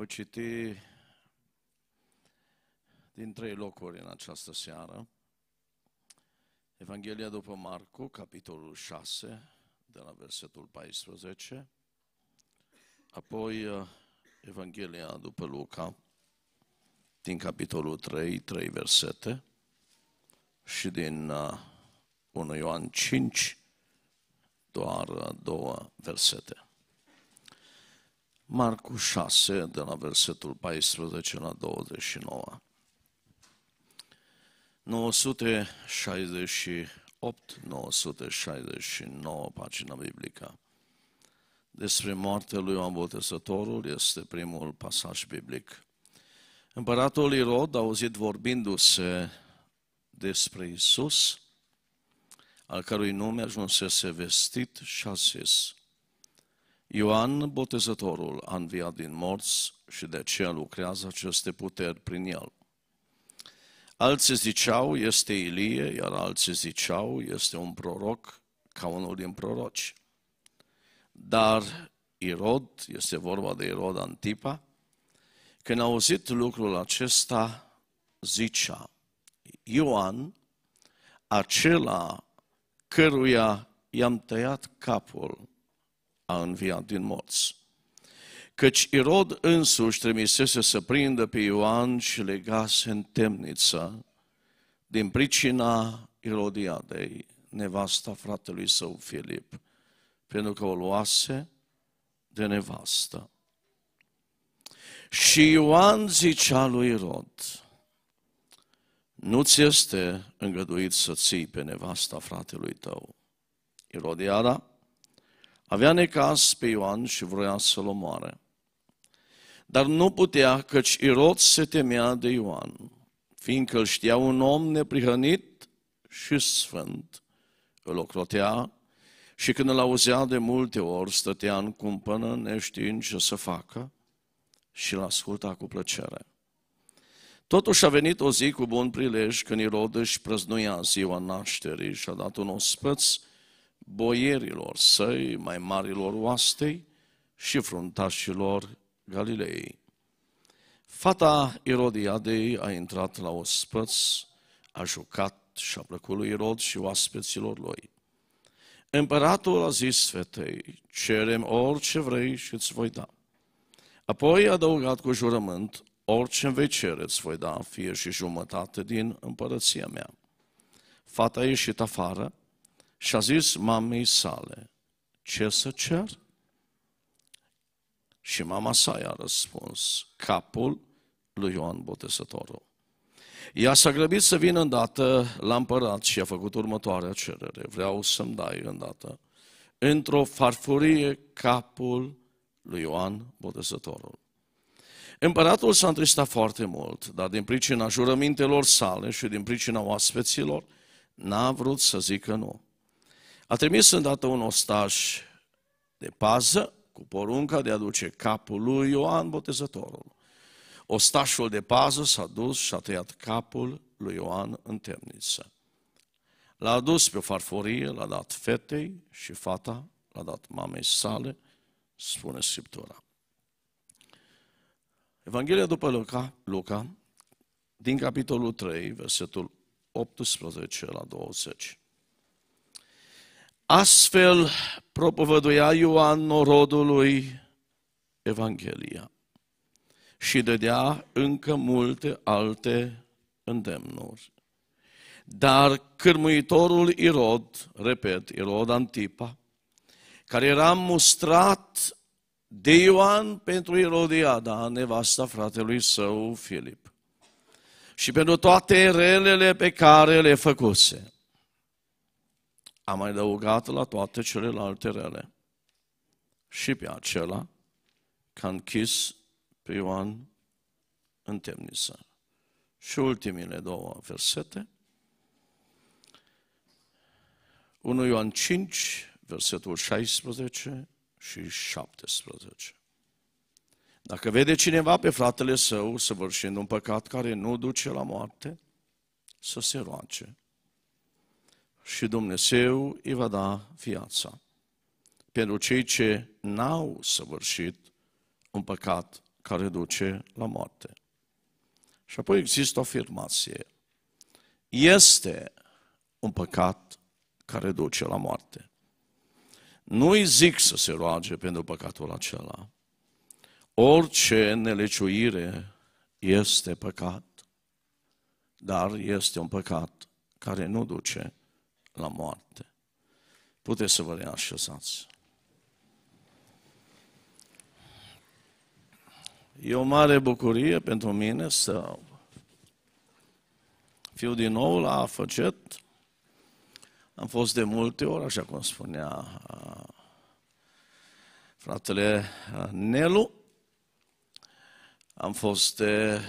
Voi citi din trei locuri în această seară. Evanghelia după Marcu, capitolul 6, de la versetul 14. Apoi uh, Evanghelia după Luca, din capitolul 3, 3 versete. Și din 1 uh, Ioan 5, doar uh, două versete. Marcu 6, de la versetul 14 la 29. 968-969 pagina biblică. Despre moartea lui Ioan Botezătorul este primul pasaj biblic. Împăratul Irod, auzit vorbindu-se despre Isus, al cărui nume ajunsese vestit și a zis, Ioan Botezătorul a înviat din morți și de aceea lucrează aceste puteri prin el. Alții ziceau, este Ilie, iar alții ziceau, este un proroc ca unul din proroci. Dar Irod, este vorba de Irod Antipa, când a auzit lucrul acesta, zicea, Ioan, acela căruia i-am tăiat capul, a înviat din morți. Căci Irod însuși trimisese să prindă pe Ioan și legase în temniță din pricina Irodiadei, nevasta fratelui său Filip, pentru că o luase de nevastă. Și Ioan zicea lui Irod, nu ți este îngăduit să ții pe nevasta fratelui tău. Irodiada avea necaz pe Ioan și vroia să-l omoare. Dar nu putea, căci Irod se temea de Ioan, fiindcă îl știa un om neprihănit și sfânt. Îl ocrotea și când îl auzea de multe ori, stătea în cumpănă neștiind ce să facă și l asculta cu plăcere. Totuși a venit o zi cu bun prilej când Irod își prăznuia ziua nașterii și a dat un ospăț boierilor săi, mai marilor oastei și fruntașilor Galilei. Fata Irodiadei a intrat la ospăț, a jucat și a plăcut lui Irod și oaspeților lui. Împăratul a zis fetei, cerem orice vrei și îți voi da. Apoi a adăugat cu jurământ, orice îmi vei cere îți voi da, fie și jumătate din împărăția mea. Fata a ieșit afară, și a zis mamei sale, ce să cer? Și mama sa i-a răspuns, capul lui Ioan Botezătorul. Ea s-a grăbit să vină îndată la împărat și a făcut următoarea cerere. Vreau să-mi dai îndată într-o farfurie capul lui Ioan Botezătorul. Împăratul s-a întristat foarte mult, dar din pricina jurămintelor sale și din pricina oaspeților, n-a vrut să zică nu. A trimis îndată un ostaș de pază cu porunca de a duce capul lui Ioan Botezătorul. Ostașul de pază s-a dus și a tăiat capul lui Ioan în temniță. L-a adus pe o farforie, l-a dat fetei și fata l-a dat mamei sale, spune Scriptura. Evanghelia după Luca, Luca, din capitolul 3, versetul 18 la 20. Astfel propovăduia Ioan norodului Evanghelia și dădea încă multe alte îndemnuri. Dar cârmuitorul Irod, repet, Irod Antipa, care era mustrat de Ioan pentru Irodiada, nevasta fratelui său Filip, și pentru toate relele pe care le făcuse, a mai adăugat la toate celelalte rele și pe acela că a închis pe Ioan în temniță. Și ultimile două versete, 1 Ioan 5, versetul 16 și 17. Dacă vede cineva pe fratele său săvârșind un păcat care nu duce la moarte, să se roace și Dumnezeu îi va da viața. Pentru cei ce n-au săvârșit un păcat care duce la moarte. Și apoi există o afirmație. Este un păcat care duce la moarte. Nu i zic să se roage pentru păcatul acela. Orice neleciuire este păcat, dar este un păcat care nu duce la moarte. Puteți să vă reașezați. E o mare bucurie pentru mine să fiu din nou la Făcet. Am fost de multe ori, așa cum spunea fratele Nelu. Am fost de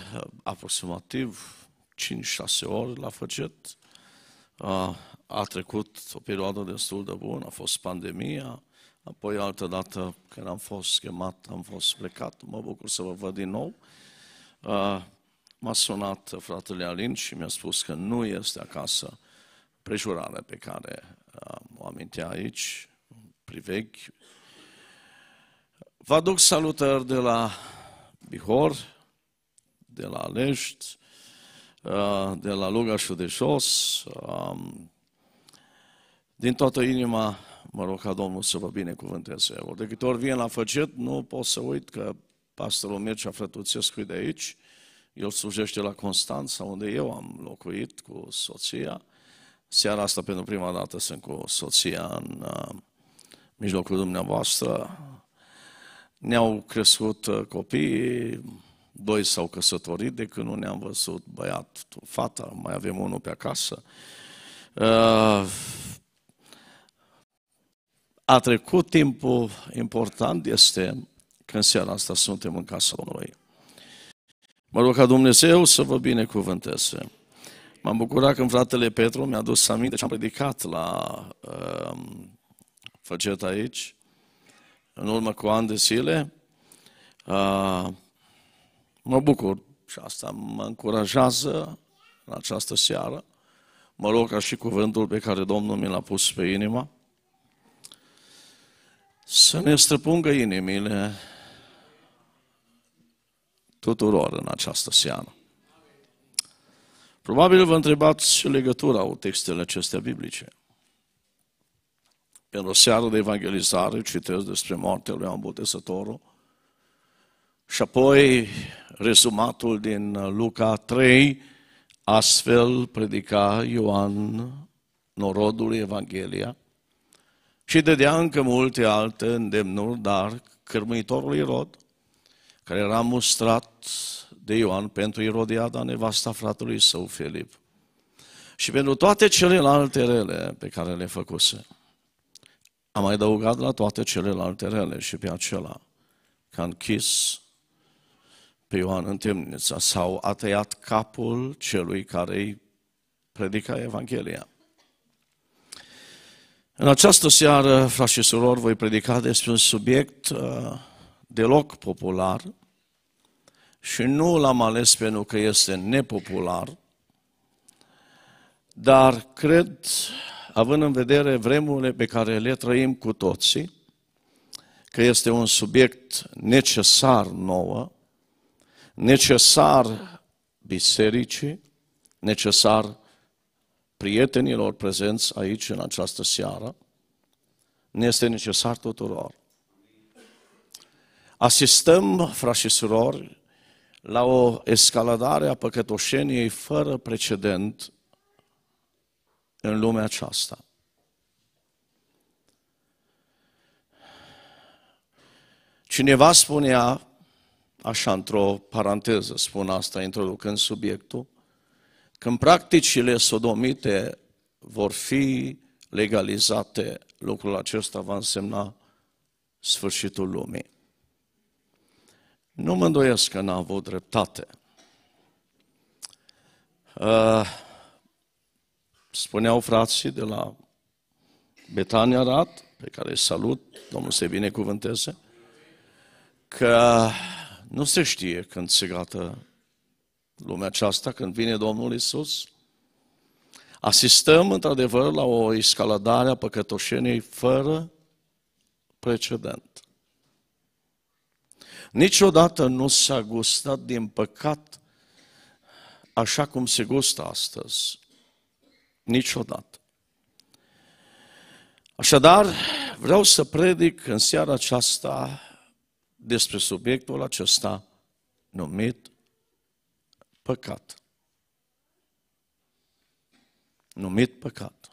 aproximativ 5-6 ori la Făcet a trecut o perioadă destul de bună, a fost pandemia, apoi altă dată când am fost chemat, am fost plecat, mă bucur să vă văd din nou. M-a sunat fratele Alin și mi-a spus că nu este acasă prejurarea pe care o amintea aici, priveghi. Vă aduc salutări de la Bihor, de la Alești, de la Lugașul de Jos, din toată inima, mă rog ca Domnul să vă binecuvânteze. Ori de câte ori vin la făcet, nu pot să uit că pastorul Mircea Frătuțescu de aici, el slujește la Constanța, unde eu am locuit cu soția. Seara asta, pentru prima dată, sunt cu soția în uh, mijlocul dumneavoastră. Ne-au crescut uh, copiii, doi s-au căsătorit de când nu ne-am văzut băiat, fata, mai avem unul pe acasă. Uh, a trecut timpul important, este că în seara asta suntem în casa Domnului. Mă rog ca Dumnezeu să vă binecuvânteze. M-am bucurat când fratele Petru mi-a dus aminte și am predicat la uh, um, făcet aici, în urmă cu ani de zile. Uh, mă bucur și asta mă încurajează în această seară. Mă rog ca și cuvântul pe care Domnul mi l-a pus pe inima să ne străpungă inimile tuturor în această seară. Probabil vă întrebați legătură cu textele acestea biblice. În o seară de evangelizare citesc despre moartea lui Ambotezătorul și apoi rezumatul din Luca 3, astfel predica Ioan norodului Evanghelia, și dădea încă multe alte îndemnuri, dar cărmuitorul Irod, care era mustrat de Ioan pentru Irodiada, nevasta fratelui său Filip, și pentru toate celelalte rele pe care le făcuse. A mai adăugat la toate celelalte rele și pe acela că a închis pe Ioan în temnița sau a tăiat capul celui care îi predica Evanghelia. În această seară, frați și surori, voi predica despre un subiect uh, deloc popular și nu l-am ales pentru că este nepopular, dar cred, având în vedere vremurile pe care le trăim cu toții, că este un subiect necesar nouă, necesar bisericii, necesar prietenilor prezenți aici în această seară, ne este necesar tuturor. Asistăm, frați și surori, la o escaladare a păcătoșeniei fără precedent în lumea aceasta. Cineva spunea, așa într-o paranteză spun asta introducând subiectul, când practicile sodomite vor fi legalizate, lucrul acesta va însemna sfârșitul lumii. Nu mă îndoiesc că n-a avut dreptate. Uh, spuneau frații de la Betania Rat, pe care îi salut, Domnul se i binecuvânteze, că nu se știe când se gata lumea aceasta când vine Domnul Isus. Asistăm, într-adevăr, la o escaladare a păcătoșeniei fără precedent. Niciodată nu s-a gustat din păcat așa cum se gustă astăzi. Niciodată. Așadar, vreau să predic în seara aceasta despre subiectul acesta numit păcat. Numit păcat.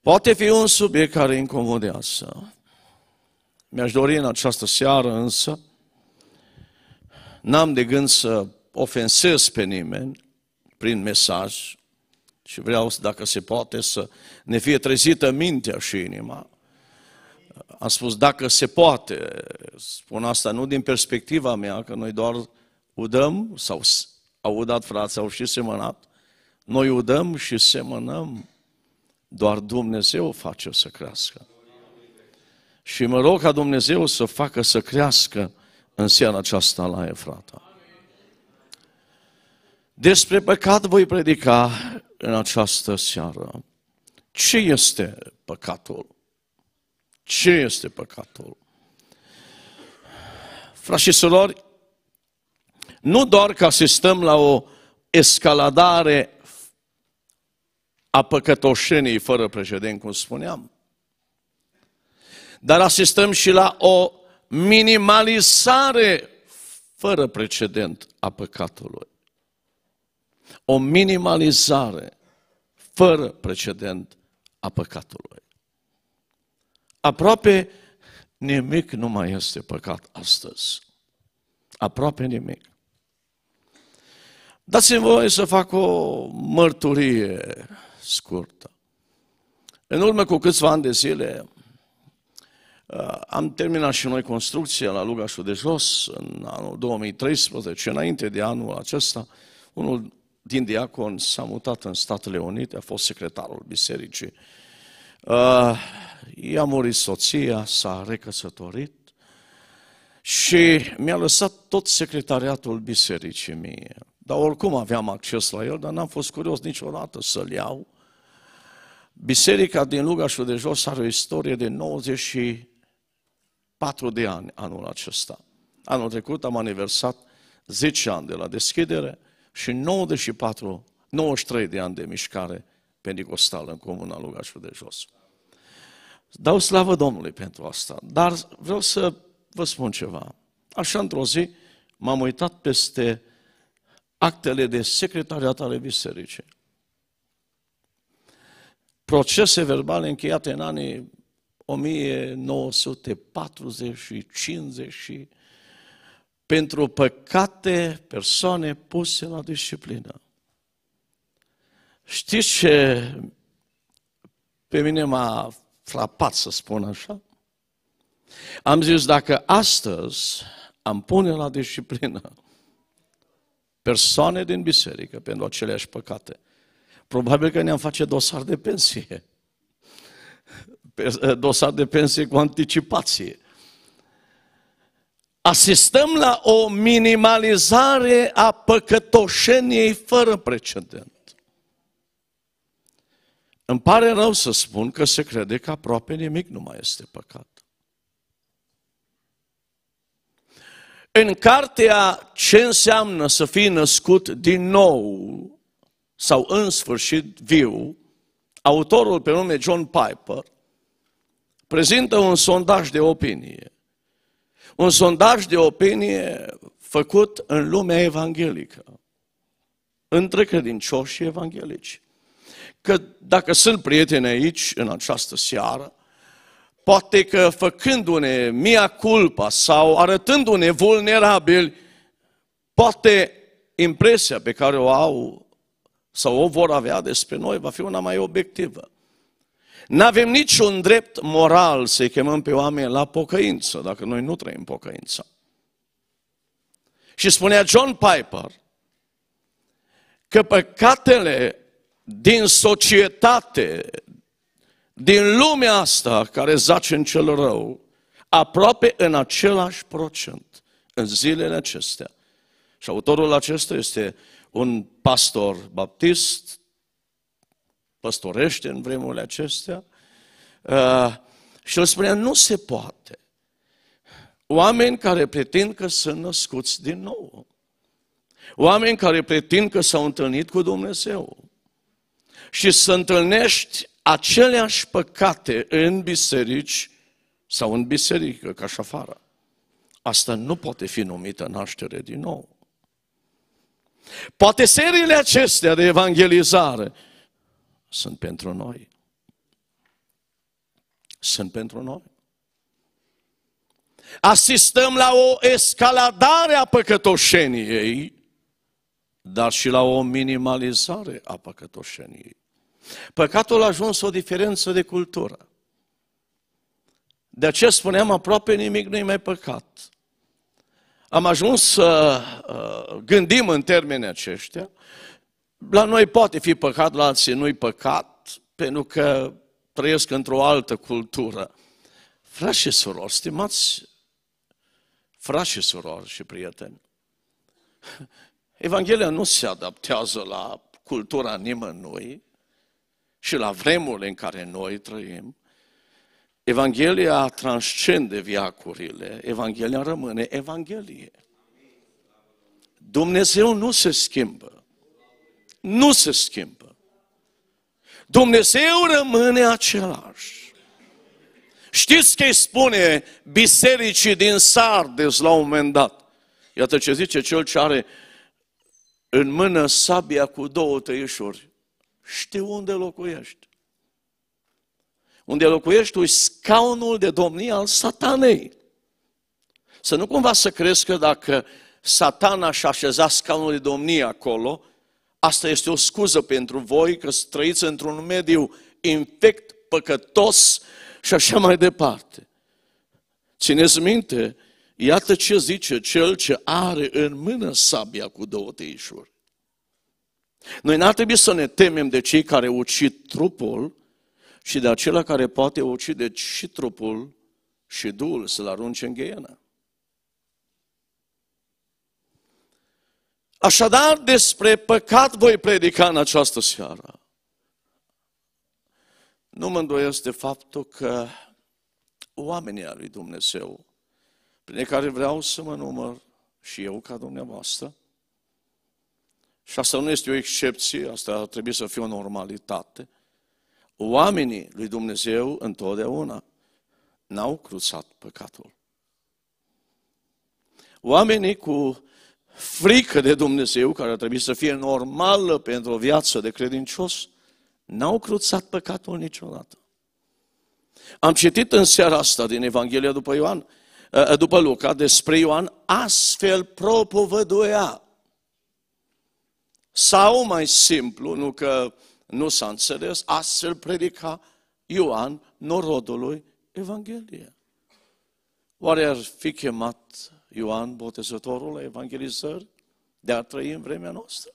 Poate fi un subiect care incomodează. Mi-aș dori în această seară însă, n-am de gând să ofensez pe nimeni prin mesaj și vreau, dacă se poate, să ne fie trezită mintea și inima. Am spus, dacă se poate, spun asta nu din perspectiva mea, că noi doar udăm, sau au udat frații, au și semănat, noi udăm și semănăm, doar Dumnezeu face să crească. Și mă rog ca Dumnezeu să facă să crească în seara aceasta la Efrata. Despre păcat voi predica în această seară. Ce este păcatul? Ce este păcatul? Frașii și surori, nu doar că asistăm la o escaladare a păcătoșenii fără precedent, cum spuneam, dar asistăm și la o minimalizare fără precedent a păcatului. O minimalizare fără precedent a păcatului. Aproape nimic nu mai este păcat astăzi. Aproape nimic. Dați-mi voie să fac o mărturie scurtă. În urmă cu câțiva ani de zile, uh, am terminat și noi construcția la Lugașul de Jos în anul 2013, înainte de anul acesta. Unul din diacon s-a mutat în Statele Unite, a fost secretarul bisericii. Uh, i-a murit soția, s-a recăsătorit și mi-a lăsat tot secretariatul bisericii mie. Dar oricum aveam acces la el, dar n-am fost curios niciodată să-l iau. Biserica din Lugașul de Jos are o istorie de 94 de ani anul acesta. Anul trecut am aniversat 10 ani de la deschidere și 94, 93 de ani de mișcare pentecostală în comuna Lugașul de Jos. Dau slavă Domnului pentru asta, dar vreau să vă spun ceva. Așa într-o zi m-am uitat peste actele de secretariat ale bisericii. Procese verbale încheiate în anii 1940 și și pentru păcate persoane puse la disciplină. Știți ce pe mine m-a frapat, să spun așa? Am zis, dacă astăzi am pune la disciplină persoane din biserică pentru aceleași păcate. Probabil că ne-am face dosar de pensie. Dosar de pensie cu anticipație. Asistăm la o minimalizare a păcătoșeniei fără precedent. Îmi pare rău să spun că se crede că aproape nimic nu mai este păcat. În cartea ce înseamnă să fii născut din nou sau în sfârșit viu, autorul pe nume John Piper prezintă un sondaj de opinie. Un sondaj de opinie făcut în lumea evanghelică, între credincioși și evanghelici. Că dacă sunt prieteni aici în această seară, Poate că făcându-ne mia culpa sau arătându-ne vulnerabili, poate impresia pe care o au sau o vor avea despre noi va fi una mai obiectivă. Nu avem niciun drept moral să-i chemăm pe oameni la pocăință, dacă noi nu trăim pocăința. Și spunea John Piper că păcatele din societate, din lumea asta care zace în cel rău, aproape în același procent în zilele acestea. Și autorul acesta este un pastor baptist, păstorește în vremurile acestea, uh, și el spunea, nu se poate. Oameni care pretind că sunt născuți din nou. Oameni care pretind că s-au întâlnit cu Dumnezeu. Și să întâlnești aceleași păcate în biserici sau în biserică, ca și afară. Asta nu poate fi numită naștere din nou. Poate seriile acestea de evangelizare sunt pentru noi. Sunt pentru noi. Asistăm la o escaladare a păcătoșeniei, dar și la o minimalizare a păcătoșeniei. Păcatul a ajuns o diferență de cultură. De aceea spuneam, aproape nimic nu-i mai păcat. Am ajuns să uh, gândim în termeni aceștia. La noi poate fi păcat, la alții nu-i păcat, pentru că trăiesc într-o altă cultură. Frați și surori, stimați frați și surori și prieteni, Evanghelia nu se adaptează la cultura nimănui, și la vremurile în care noi trăim, Evanghelia transcende viacurile, Evanghelia rămâne Evanghelie. Dumnezeu nu se schimbă. Nu se schimbă. Dumnezeu rămâne același. Știți ce îi spune bisericii din Sardes la un moment dat. Iată ce zice cel ce are în mână sabia cu două tăișuri știu unde locuiești. Unde locuiești tu scaunul de domnie al satanei. Să nu cumva să crezi că dacă satana și-a așezat scaunul de domnie acolo, asta este o scuză pentru voi că trăiți într-un mediu infect, păcătos și așa mai departe. Țineți minte, iată ce zice cel ce are în mână sabia cu două tăișuri. Noi n-ar trebui să ne temem de cei care ucid trupul și de acela care poate ucide și trupul și Duhul să-l arunce în ghienă. Așadar, despre păcat voi predica în această seară. Nu mă îndoiesc de faptul că oamenii al lui Dumnezeu, prin care vreau să mă număr și eu ca dumneavoastră, și asta nu este o excepție, asta ar trebui să fie o normalitate, oamenii lui Dumnezeu întotdeauna n-au cruțat păcatul. Oamenii cu frică de Dumnezeu, care ar trebui să fie normală pentru o viață de credincios, n-au cruțat păcatul niciodată. Am citit în seara asta din Evanghelia după Ioan, eh, după Luca, despre Ioan, astfel propovăduia sau mai simplu, nu că nu s-a înțeles, astfel predica Ioan norodului Evanghelie. Oare ar fi chemat Ioan Botezătorul la de a trăi în vremea noastră?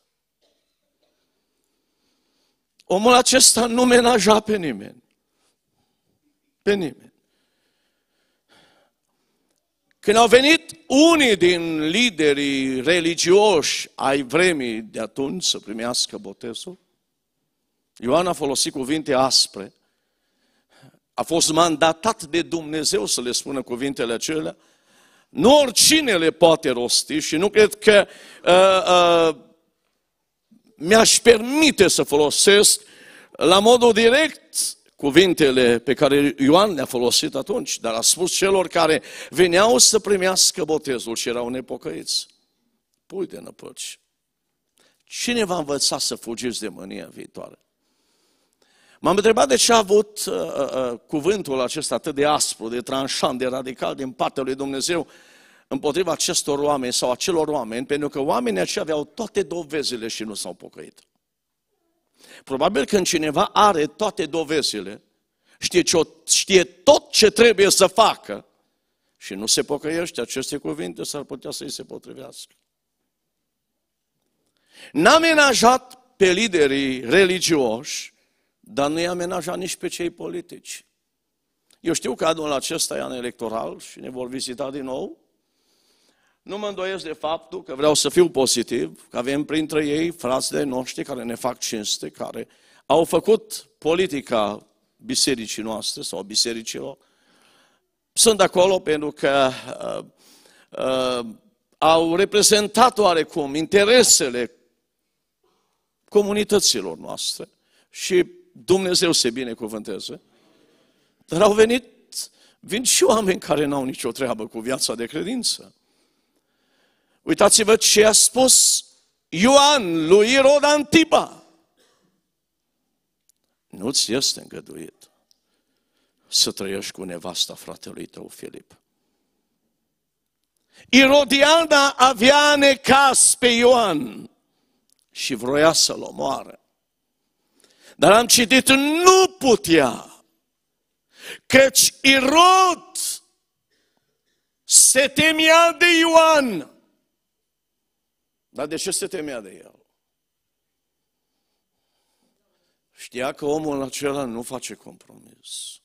Omul acesta nu menaja pe nimeni. Pe nimeni. Când au venit unii din liderii religioși ai vremii de atunci să primească botezul, Ioan a folosit cuvinte aspre, a fost mandatat de Dumnezeu să le spună cuvintele acelea, nu oricine le poate rosti și nu cred că uh, uh, mi-aș permite să folosesc la modul direct cuvintele pe care Ioan le-a folosit atunci, dar a spus celor care veneau să primească botezul și erau nepocăiți. Pui de năpăci. Cine va învăța să fugiți de mânia viitoare? M-am întrebat de ce a avut uh, uh, uh cuvântul acesta atât de aspru, de tranșant, de radical din partea lui Dumnezeu împotriva acestor oameni sau acelor oameni, pentru că oamenii aceia aveau toate dovezile și nu s-au pocăit. Probabil când cineva are toate dovezile, știe, ce, știe tot ce trebuie să facă și nu se pocăiește, aceste cuvinte s-ar putea să-i se potrivească. N-a amenajat pe liderii religioși, dar nu i-a amenajat nici pe cei politici. Eu știu că anul acesta e an electoral și ne vor vizita din nou, nu mă îndoiesc de faptul că vreau să fiu pozitiv, că avem printre ei frați de noștri care ne fac cinste, care au făcut politica bisericii noastre sau bisericilor. Sunt acolo pentru că uh, uh, au reprezentat oarecum interesele comunităților noastre și Dumnezeu se binecuvânteze. Dar au venit, vin și oameni care n-au nicio treabă cu viața de credință. Uitați-vă ce a spus Ioan lui Irod Antipa. Nu-ți este îngăduit să trăiești cu nevasta fratelui tău Filip. Irodiana avea necas pe Ioan și vroia să-l omoare. Dar am citit, nu putea, căci Irod se temea de Ioan dar de ce se temea de el? Știa că omul acela nu face compromis.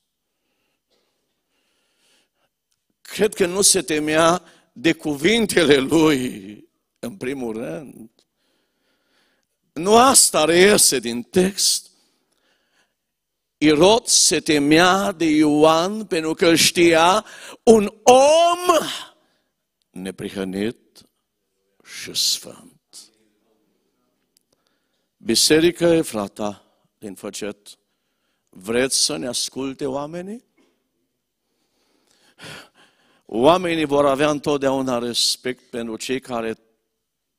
Cred că nu se temea de cuvintele lui, în primul rând. Nu asta reiese din text. Irod se temea de Ioan pentru că știa un om neprihănit și sfânt. Biserică frata din Făcet, vreți să ne asculte oamenii? Oamenii vor avea întotdeauna respect pentru cei care,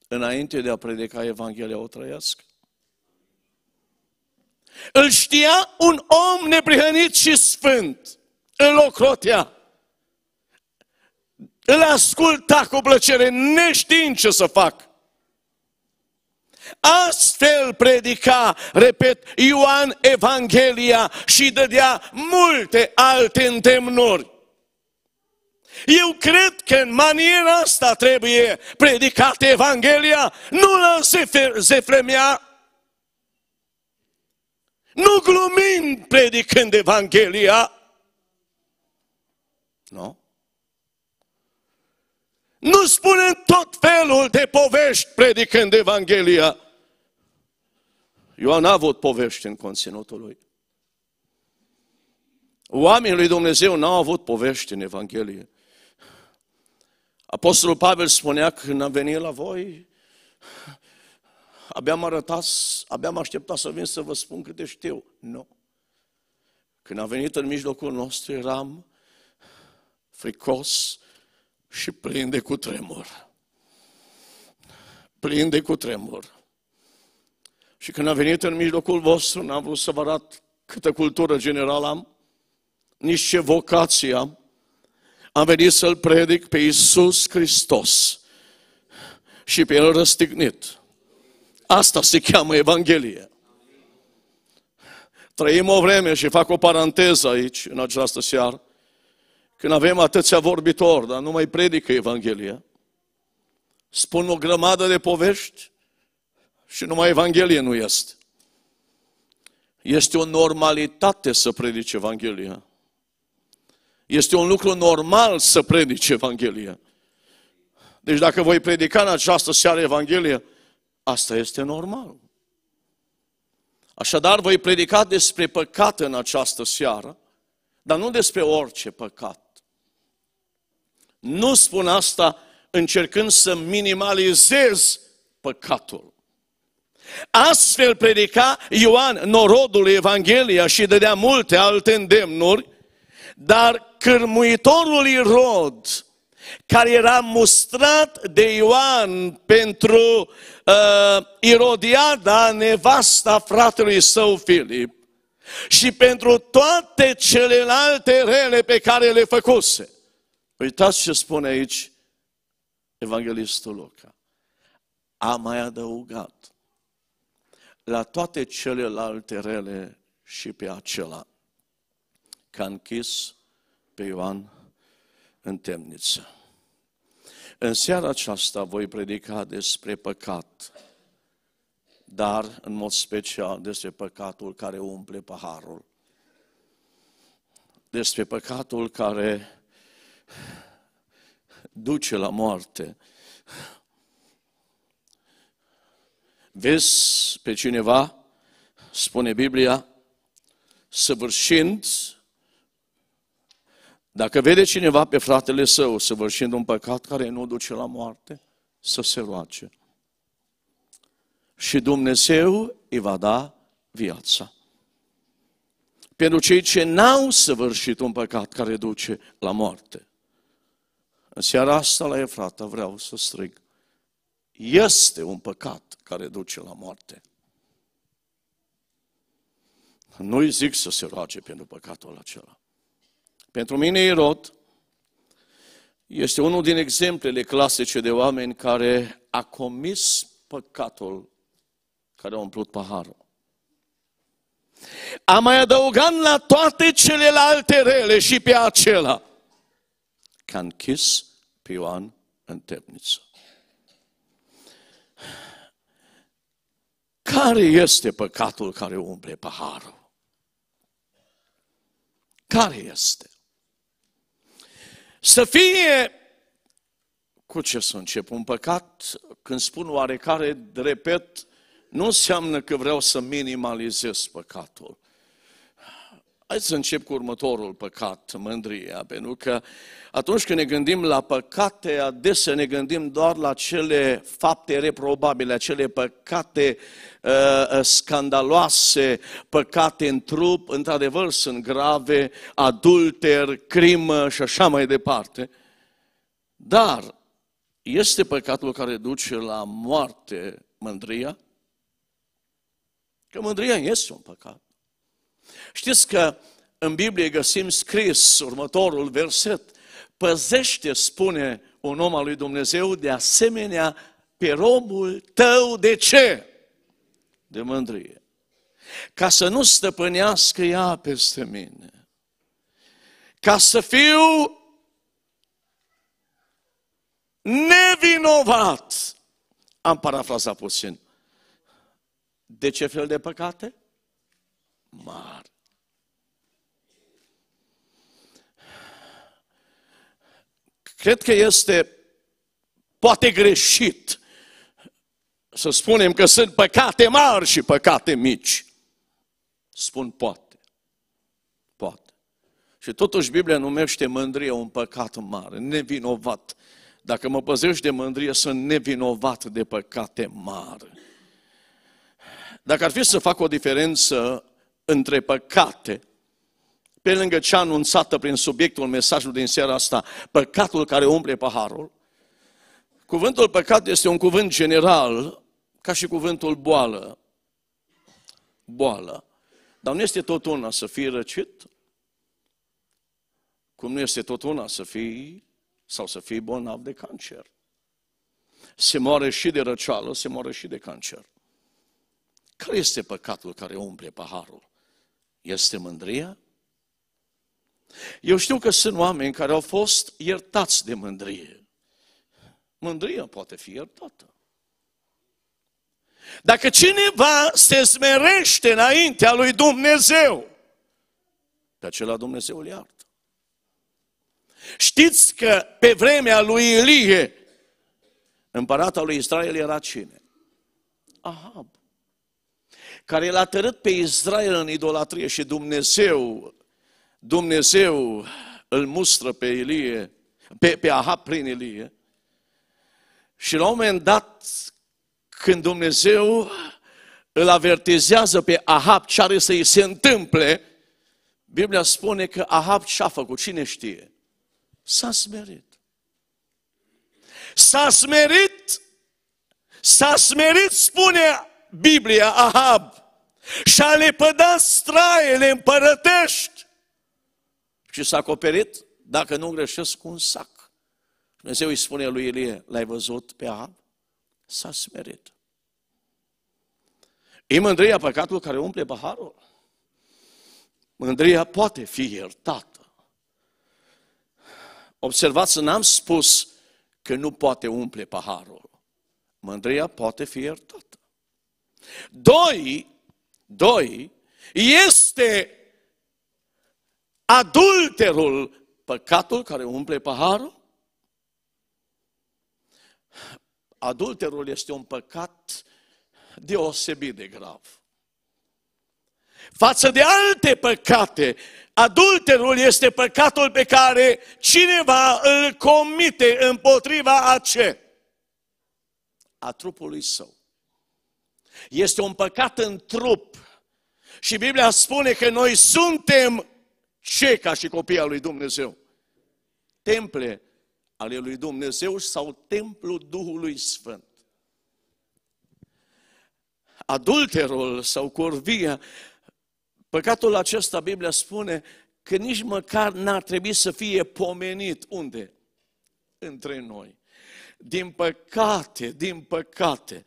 înainte de a predica Evanghelia, o trăiesc. Îl știa un om neprihănit și sfânt. Îl ocrotea. Îl asculta cu plăcere, neștiind ce să fac. Astfel predica, repet, Ioan Evanghelia și dădea multe alte îndemnuri. Eu cred că în maniera asta trebuie predicată Evanghelia, nu la zeflemea, nu glumind predicând Evanghelia. Nu? No? Nu spunem tot felul de povești predicând Evanghelia. Ioan a avut povești în conținutul lui. Oamenii lui Dumnezeu n-au avut povești în Evanghelie. Apostolul Pavel spunea că, când am venit la voi, abia am arătat, abia am așteptat să vin să vă spun câte știu. Nu. Când am venit în mijlocul nostru eram fricos, și plin de cutremur. Plin de cutremur. Și când am venit în mijlocul vostru, n-am vrut să vă arăt câtă cultură generală am, nici ce vocație am. Am venit să-L predic pe Iisus Hristos și pe El răstignit. Asta se cheamă Evanghelie. Trăim o vreme și fac o paranteză aici, în această seară, când avem atâția vorbitori, dar nu mai predică Evanghelia, spun o grămadă de povești și numai Evanghelie nu este. Este o normalitate să predici Evanghelia. Este un lucru normal să predici Evanghelia. Deci dacă voi predica în această seară Evanghelia, asta este normal. Așadar, voi predica despre păcat în această seară, dar nu despre orice păcat. Nu spun asta încercând să minimalizez păcatul. Astfel predica Ioan norodul Evanghelia și dădea multe alte îndemnuri, dar cârmuitorul Irod, care era mustrat de Ioan pentru uh, Irodiada, nevasta fratelui său Filip, și pentru toate celelalte rele pe care le făcuse, Uitați ce spune aici Evanghelistul Luca. A mai adăugat la toate celelalte rele și pe acela că a închis pe Ioan în temniță. În seara aceasta voi predica despre păcat, dar în mod special despre păcatul care umple paharul, despre păcatul care duce la moarte. Vezi pe cineva, spune Biblia, săvârșind, dacă vede cineva pe fratele său săvârșind un păcat care nu duce la moarte, să se roage. Și Dumnezeu îi va da viața. Pentru cei ce n-au săvârșit un păcat care duce la moarte. În seara asta la Efrata vreau să strig. Este un păcat care duce la moarte. Nu-i zic să se roage pentru păcatul acela. Pentru mine Irod este unul din exemplele clasice de oameni care a comis păcatul care a umplut paharul. A mai adăugat la toate celelalte rele și pe acela. Canchis, Pioan, în temniță. Care este păcatul care umple paharul? Care este? Să fie, cu ce să încep, un păcat, când spun oarecare, repet, nu înseamnă că vreau să minimalizez păcatul. Hai să încep cu următorul păcat, mândria, pentru că atunci când ne gândim la păcate, adesea ne gândim doar la cele fapte reprobabile, acele păcate uh, uh, scandaloase, păcate în trup, într-adevăr sunt grave, adulter, crimă și așa mai departe. Dar este păcatul care duce la moarte mândria? Că mândria este un păcat. Știți că în Biblie găsim scris următorul verset. Păzește, spune un om al lui Dumnezeu, de asemenea pe robul tău de ce? De mândrie. Ca să nu stăpânească ea peste mine. Ca să fiu nevinovat. Am parafrazat puțin. De ce fel de păcate? Mar. Cred că este poate greșit să spunem că sunt păcate mari și păcate mici. Spun poate. Poate. Și totuși Biblia numește mândrie un păcat mare, nevinovat. Dacă mă păzești de mândrie, sunt nevinovat de păcate mari. Dacă ar fi să fac o diferență între păcate pe lângă cea anunțată prin subiectul mesajului din seara asta, păcatul care umple paharul, cuvântul păcat este un cuvânt general, ca și cuvântul boală. Boală. Dar nu este tot una să fii răcit, cum nu este tot una să fii sau să fii bolnav de cancer. Se moare și de răceală, se moare și de cancer. Care este păcatul care umple paharul? Este mândria? Eu știu că sunt oameni care au fost iertați de mândrie. Mândria poate fi iertată. Dacă cineva se smerește înaintea lui Dumnezeu, pe acela Dumnezeu îl iartă. Știți că pe vremea lui Ilie, împărata lui Israel era cine? Ahab, care l-a tărât pe Israel în idolatrie și Dumnezeu Dumnezeu îl mustră pe Elie, pe, pe Ahab prin Elie. Și la un moment dat, când Dumnezeu îl avertizează pe Ahab ce are să-i se întâmple, Biblia spune că Ahab ce-a făcut, cine știe? S-a smerit. S-a smerit, s-a smerit, spune Biblia, Ahab, și a lepădat straiele împărătești și s-a acoperit, dacă nu greșesc, cu un sac. Dumnezeu îi spune lui Ilie, l-ai văzut pe Ahab? S-a smerit. E mândria păcatul care umple paharul. Mândria poate fi iertată. Observați, n-am spus că nu poate umple paharul. Mândria poate fi iertată. Doi, doi, este adulterul, păcatul care umple paharul. Adulterul este un păcat deosebit de grav. Față de alte păcate, adulterul este păcatul pe care cineva îl comite împotriva a ce? A trupului său. Este un păcat în trup. Și Biblia spune că noi suntem ce ca și copii al lui Dumnezeu? Temple ale lui Dumnezeu sau templul Duhului Sfânt. Adulterul sau corvia, păcatul acesta, Biblia spune, că nici măcar n-ar trebui să fie pomenit. Unde? Între noi. Din păcate, din păcate,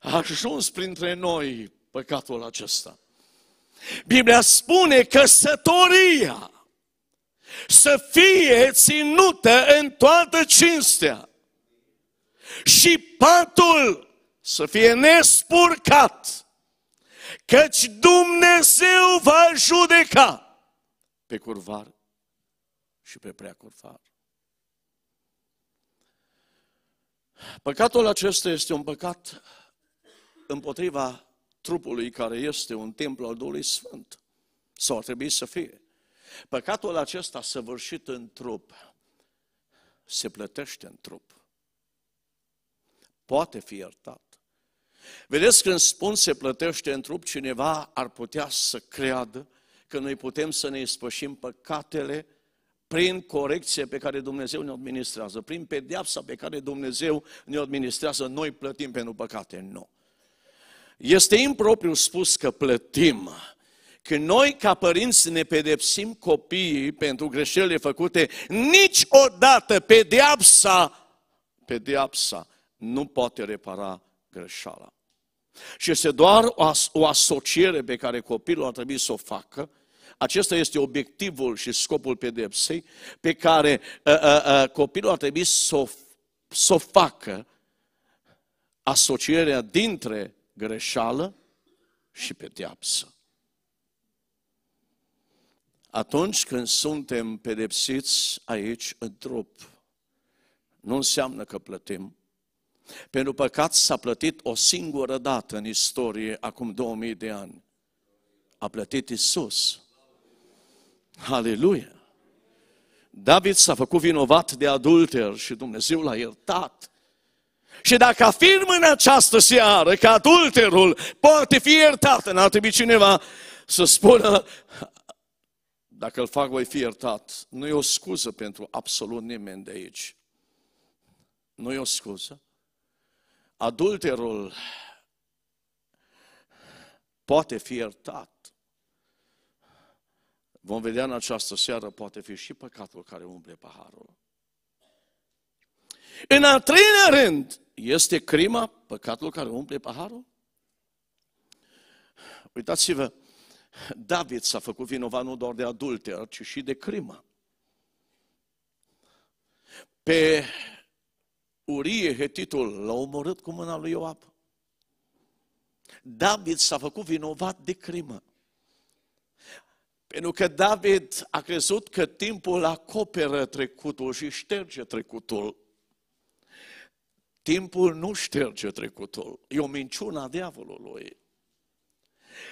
a ajuns printre noi păcatul acesta. Biblia spune că sătoria să fie ținută în toată cinstea și patul să fie nespurcat, căci Dumnezeu va judeca pe curvar și pe prea curvar. Păcatul acesta este un păcat împotriva trupului care este un templu al Duhului Sfânt. Sau ar trebui să fie. Păcatul acesta săvârșit în trup se plătește în trup. Poate fi iertat. Vedeți, când spun se plătește în trup, cineva ar putea să creadă că noi putem să ne ispășim păcatele prin corecție pe care Dumnezeu ne administrează, prin pedeapsa pe care Dumnezeu ne administrează, noi plătim pentru păcate. Nu. No. Este impropriu spus că plătim. Când noi, ca părinți, ne pedepsim copiii pentru greșelile făcute, niciodată pedeapsa, pedeapsa nu poate repara greșeala. Și este doar o, as- o asociere pe care copilul ar trebui să o facă. Acesta este obiectivul și scopul pedepsei pe care uh, uh, uh, copilul ar trebui să o, să o facă. Asocierea dintre greșeală și pedeapsă. Atunci când suntem pedepsiți aici în trup, nu înseamnă că plătim. Pentru păcat s-a plătit o singură dată în istorie, acum 2000 de ani. A plătit Isus. Aleluia! David s-a făcut vinovat de adulter și Dumnezeu l-a iertat. Și dacă afirm în această seară că adulterul poate fi iertat, n-ar trebui cineva să spună, dacă îl fac, voi fi iertat. Nu e o scuză pentru absolut nimeni de aici. Nu e o scuză. Adulterul poate fi iertat. Vom vedea în această seară, poate fi și păcatul care umple paharul. În al treilea rând, este crima păcatul care umple paharul? Uitați-vă, David s-a făcut vinovat nu doar de adulter, ci și de crimă. Pe Urie, hetitul, l-a omorât cu mâna lui Ioab. David s-a făcut vinovat de crimă. Pentru că David a crezut că timpul acoperă trecutul și șterge trecutul. Timpul nu șterge trecutul. E o minciună a diavolului.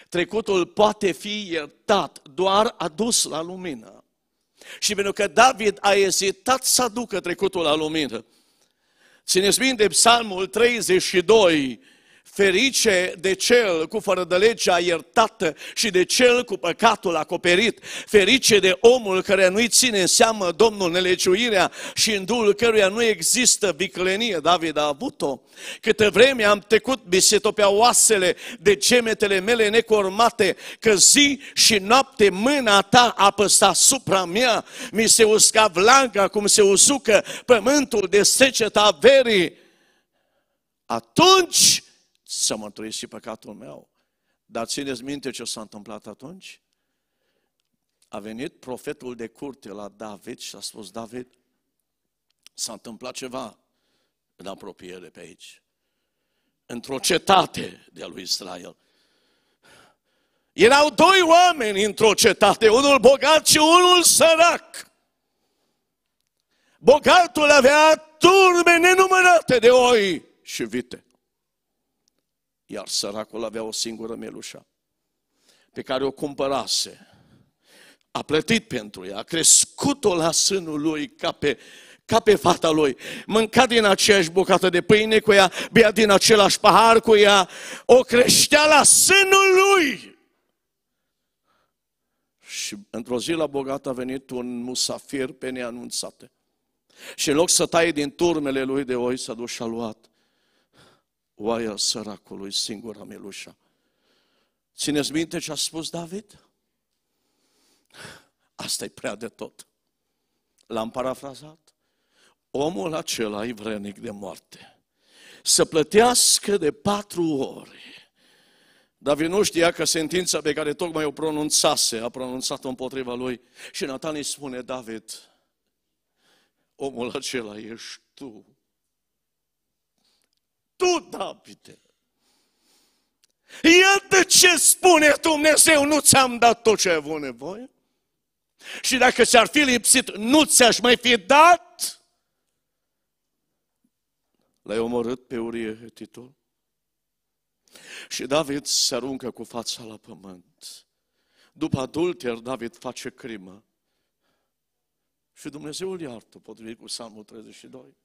Trecutul poate fi iertat, doar adus la lumină. Și pentru că David a ezitat să aducă trecutul la lumină. Țineți minte Psalmul 32, Ferice de cel cu fără de legea iertată și de cel cu păcatul acoperit. Ferice de omul care nu-i ține în seamă Domnul nelegiuirea și în duhul căruia nu există viclenie. David a avut-o. Câte vreme am trecut bisetopea oasele de gemetele mele necormate, că zi și noapte mâna ta a păstat supra mea. Mi se usca vlaga cum se usucă pământul de seceta verii. Atunci să mărturesc și păcatul meu. Dar țineți minte ce s-a întâmplat atunci? A venit profetul de curte la David și a spus, David, s-a întâmplat ceva în apropiere pe aici. Într-o cetate de-a lui Israel. Erau doi oameni într-o cetate, unul bogat și unul sărac. Bogatul avea turme nenumărate de oi și vite. Iar săracul avea o singură mielușa pe care o cumpărase. A plătit pentru ea, a crescut-o la sânul lui ca pe, ca pe fata lui. Mânca din aceeași bucată de pâine cu ea, bea din același pahar cu ea, o creștea la sânul lui. Și într-o zi la bogat a venit un musafir pe neanunțate. Și în loc să taie din turmele lui de oi, s-a dus și a luat oaia săracului, singura milușa. Țineți minte ce a spus David? asta e prea de tot. L-am parafrazat? Omul acela e vrenic de moarte. Să plătească de patru ori. David nu știa că sentința pe care tocmai o pronunțase, a pronunțat-o împotriva lui. Și Natan îi spune, David, omul acela ești tu tu, Davide. Iată ce spune Dumnezeu, nu ți-am dat tot ce ai avut nevoie. Și dacă ți-ar fi lipsit, nu ți-aș mai fi dat. L-ai omorât pe Urie Hetitul. Și David se aruncă cu fața la pământ. După adulter, David face crimă. Și Dumnezeu îl iartă, potrivit cu Psalmul 32.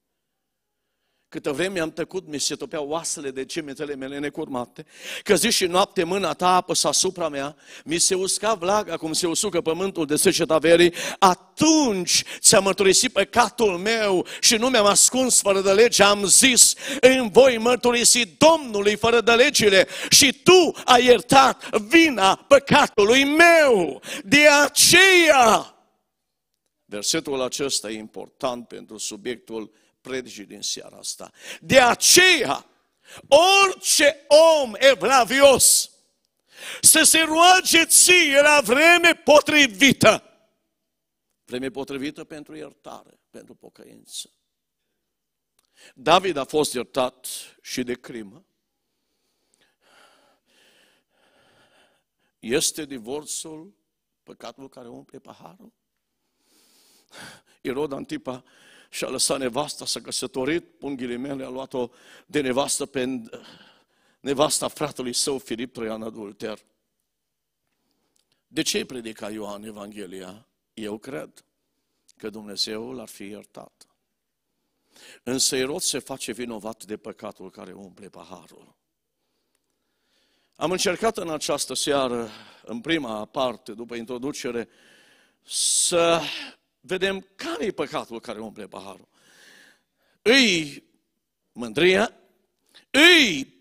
Câtă vreme am tăcut, mi se topeau oasele de gemetele mele necurmate, că zi și noapte mâna ta apăsa asupra mea, mi se usca vlaga cum se usucă pământul de seceta verii, atunci ți a mărturisit păcatul meu și nu mi-am ascuns fără de lege, am zis, în voi mărturisi Domnului fără de legile și tu ai iertat vina păcatului meu. De aceea, versetul acesta e important pentru subiectul predicii din seara asta. De aceea, orice om evlavios să se roage ție la vreme potrivită. Vreme potrivită pentru iertare, pentru pocăință. David a fost iertat și de crimă. Este divorțul păcatul care umple paharul? Irod Antipa și a lăsat nevasta, s-a căsătorit, pun ghilimele, a luat-o de nevastă pe nevasta fratelui său, Filip Troian Adulter. De ce predica Ioan Evanghelia? Eu cred că Dumnezeu l-ar fi iertat. Însă Erod se face vinovat de păcatul care umple paharul. Am încercat în această seară, în prima parte, după introducere, să vedem care e păcatul care umple paharul. Îi mândria, îi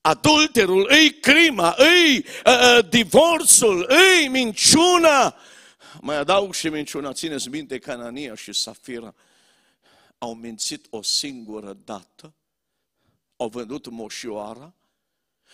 adulterul, îi crima, îi uh, divorțul, îi minciuna. Mai adaug și minciuna. Țineți minte Canania și Safira au mințit o singură dată, au vândut moșioara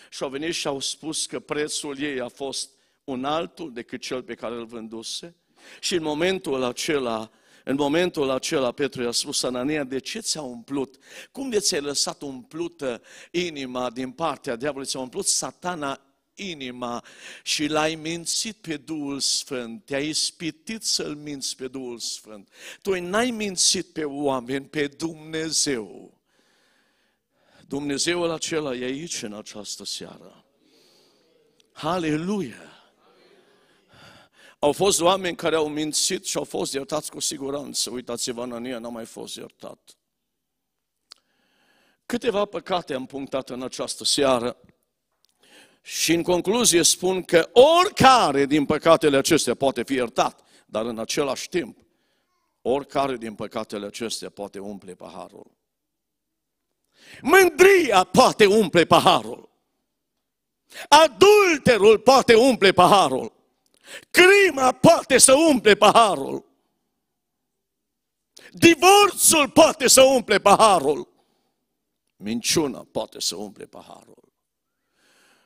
și au venit și au spus că prețul ei a fost un altul decât cel pe care îl vânduse și în momentul acela, în momentul acela, Petru i-a spus, Anania, de ce ți-a umplut? Cum de ți-ai lăsat umplută inima din partea diavolului? Ți-a umplut satana inima și l-ai mințit pe Duhul Sfânt, te-ai ispitit să-L minți pe Duhul Sfânt. Tu n-ai mințit pe oameni, pe Dumnezeu. Dumnezeul acela e aici în această seară. Haleluia! Au fost oameni care au mințit și au fost iertați cu siguranță. Uitați-vă, Anania n-a mai fost iertat. Câteva păcate am punctat în această seară și în concluzie spun că oricare din păcatele acestea poate fi iertat, dar în același timp, oricare din păcatele acestea poate umple paharul. Mândria poate umple paharul. Adulterul poate umple paharul. Crima poate să umple paharul. Divorțul poate să umple paharul. Minciuna poate să umple paharul.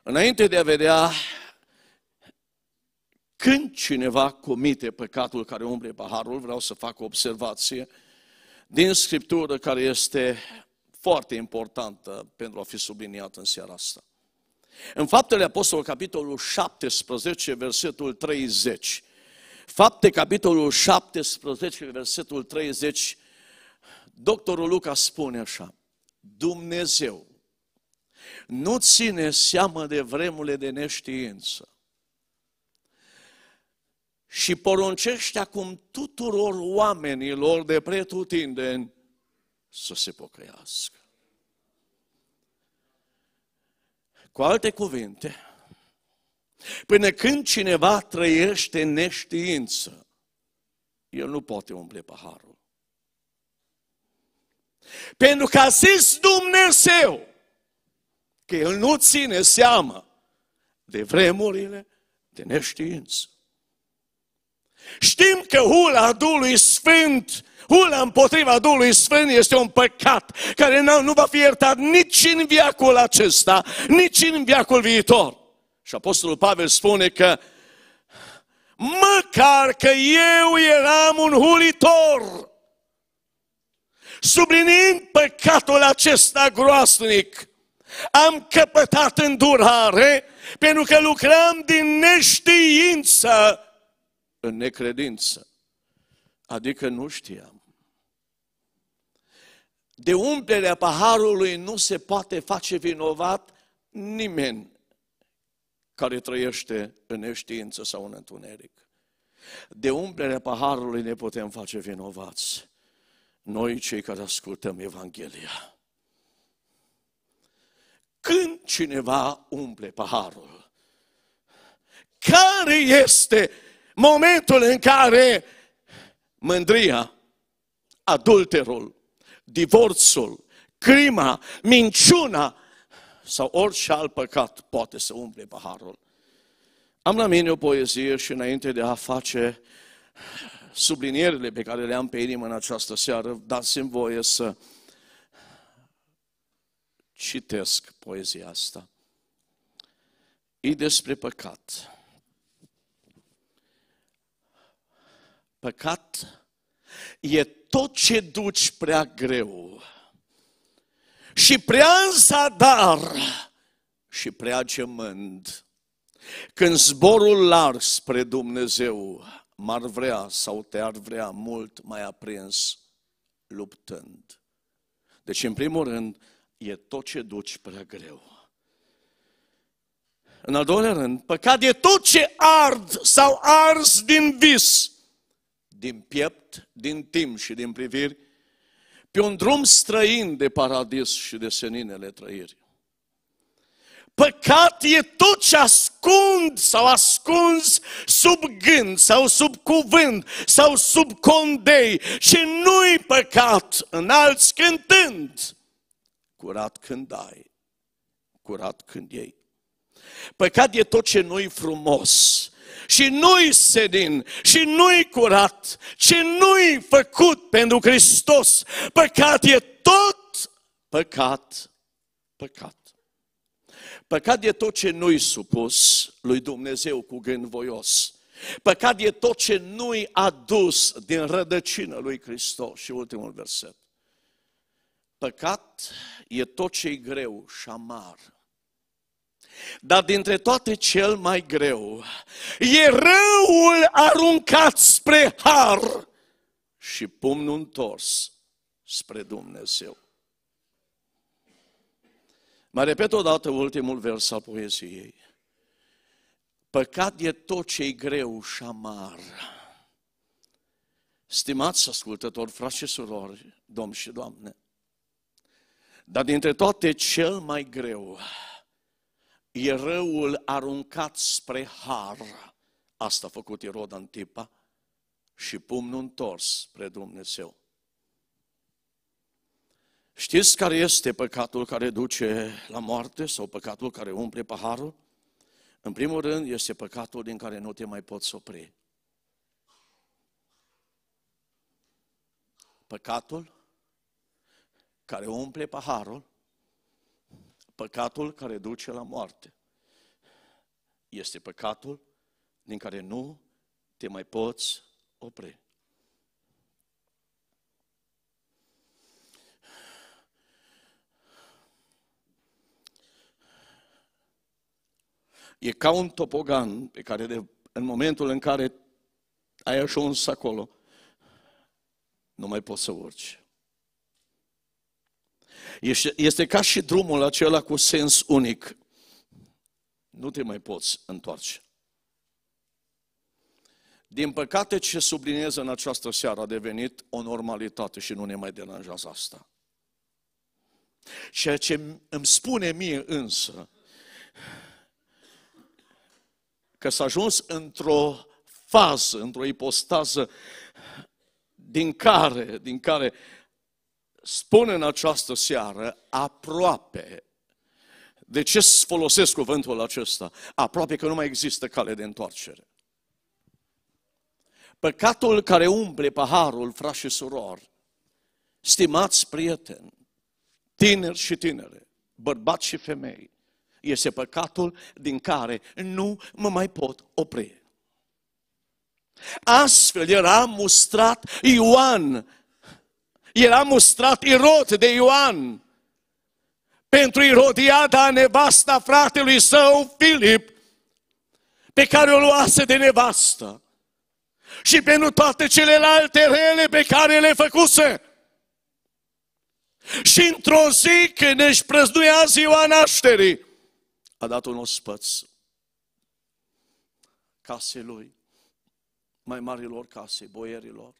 Înainte de a vedea când cineva comite păcatul care umple paharul, vreau să fac o observație din Scriptură care este foarte importantă pentru a fi subliniată în seara asta. În Faptele Apostolului, capitolul 17, versetul 30. Fapte, capitolul 17, versetul 30, doctorul Luca spune așa, Dumnezeu nu ține seamă de vremurile de neștiință și poruncește acum tuturor oamenilor de pretutindeni să se pocăiască. Cu alte cuvinte, până când cineva trăiește neștiință, el nu poate umple paharul. Pentru că a zis Dumnezeu că el nu ține seama de vremurile de neștiință. Știm că hula Duhului Sfânt hulă împotriva Duhului Sfânt este un păcat care nu va fi iertat nici în viacul acesta, nici în viacul viitor. Și Apostolul Pavel spune că măcar că eu eram un hulitor, sublinind păcatul acesta groasnic, am căpătat îndurare pentru că lucrăm din neștiință în necredință. Adică nu știam de umplerea paharului nu se poate face vinovat nimeni care trăiește în neștiință sau în întuneric. De umplerea paharului ne putem face vinovați noi cei care ascultăm Evanghelia. Când cineva umple paharul, care este momentul în care mândria, adulterul, divorțul, crima, minciuna sau orice alt păcat poate să umple paharul. Am la mine o poezie și înainte de a face sublinierile pe care le am pe inimă în această seară, dați-mi voie să citesc poezia asta. E despre păcat. Păcat e tot ce duci prea greu și prea în zadar și prea gemând. Când zborul larg spre Dumnezeu m-ar vrea sau te-ar vrea mult mai aprins luptând. Deci, în primul rând, e tot ce duci prea greu. În al doilea rând, păcat e tot ce ard sau ars din vis, din piept din timp și din priviri pe un drum străin de paradis și de seninele trăiri. Păcat e tot ce ascund sau ascuns sub gând sau sub cuvânt sau sub condei și nu-i păcat în alți cântând. Curat când ai, curat când ei. Păcat e tot ce nu-i frumos, și nu-i sedin și nu-i curat, ci nu-i făcut pentru Hristos. Păcat e tot păcat, păcat. Păcat e tot ce nu-i supus lui Dumnezeu cu gând voios. Păcat e tot ce nu-i adus din rădăcină lui Hristos. Și ultimul verset. Păcat e tot ce i greu și amar dar dintre toate cel mai greu e răul aruncat spre har și pumnul întors spre Dumnezeu. Mai repet odată ultimul vers al poeziei. Păcat e tot ce e greu și amar. Stimați ascultători, frați și surori, domn și doamne, dar dintre toate cel mai greu e răul aruncat spre har. Asta a făcut Irod Antipa și pumnul întors spre Dumnezeu. Știți care este păcatul care duce la moarte sau păcatul care umple paharul? În primul rând, este păcatul din care nu te mai poți opri. Păcatul care umple paharul Păcatul care duce la moarte este păcatul din care nu te mai poți opri. E ca un topogan pe care de, în momentul în care ai ajuns acolo, nu mai poți să urci. Este ca și drumul acela cu sens unic. Nu te mai poți întoarce. Din păcate, ce subliniez în această seară a devenit o normalitate și nu ne mai deranjează asta. Ceea ce îmi spune mie însă, că s-a ajuns într-o fază, într-o ipostază din care, din care uh, spun în această seară aproape. De ce folosesc cuvântul acesta? Aproape că nu mai există cale de întoarcere. Păcatul care umple paharul, frați și surori, stimați prieteni, tineri și tinere, bărbați și femei, este păcatul din care nu mă mai pot opri. Astfel era mustrat Ioan era mustrat Irod de Ioan pentru Irodiada, nevasta fratelui său, Filip, pe care o luase de nevastă și pentru toate celelalte rele pe care le făcuse. Și într-o zi când își prăzduia ziua nașterii, a dat un ospăț casei lui, mai marilor case, boierilor.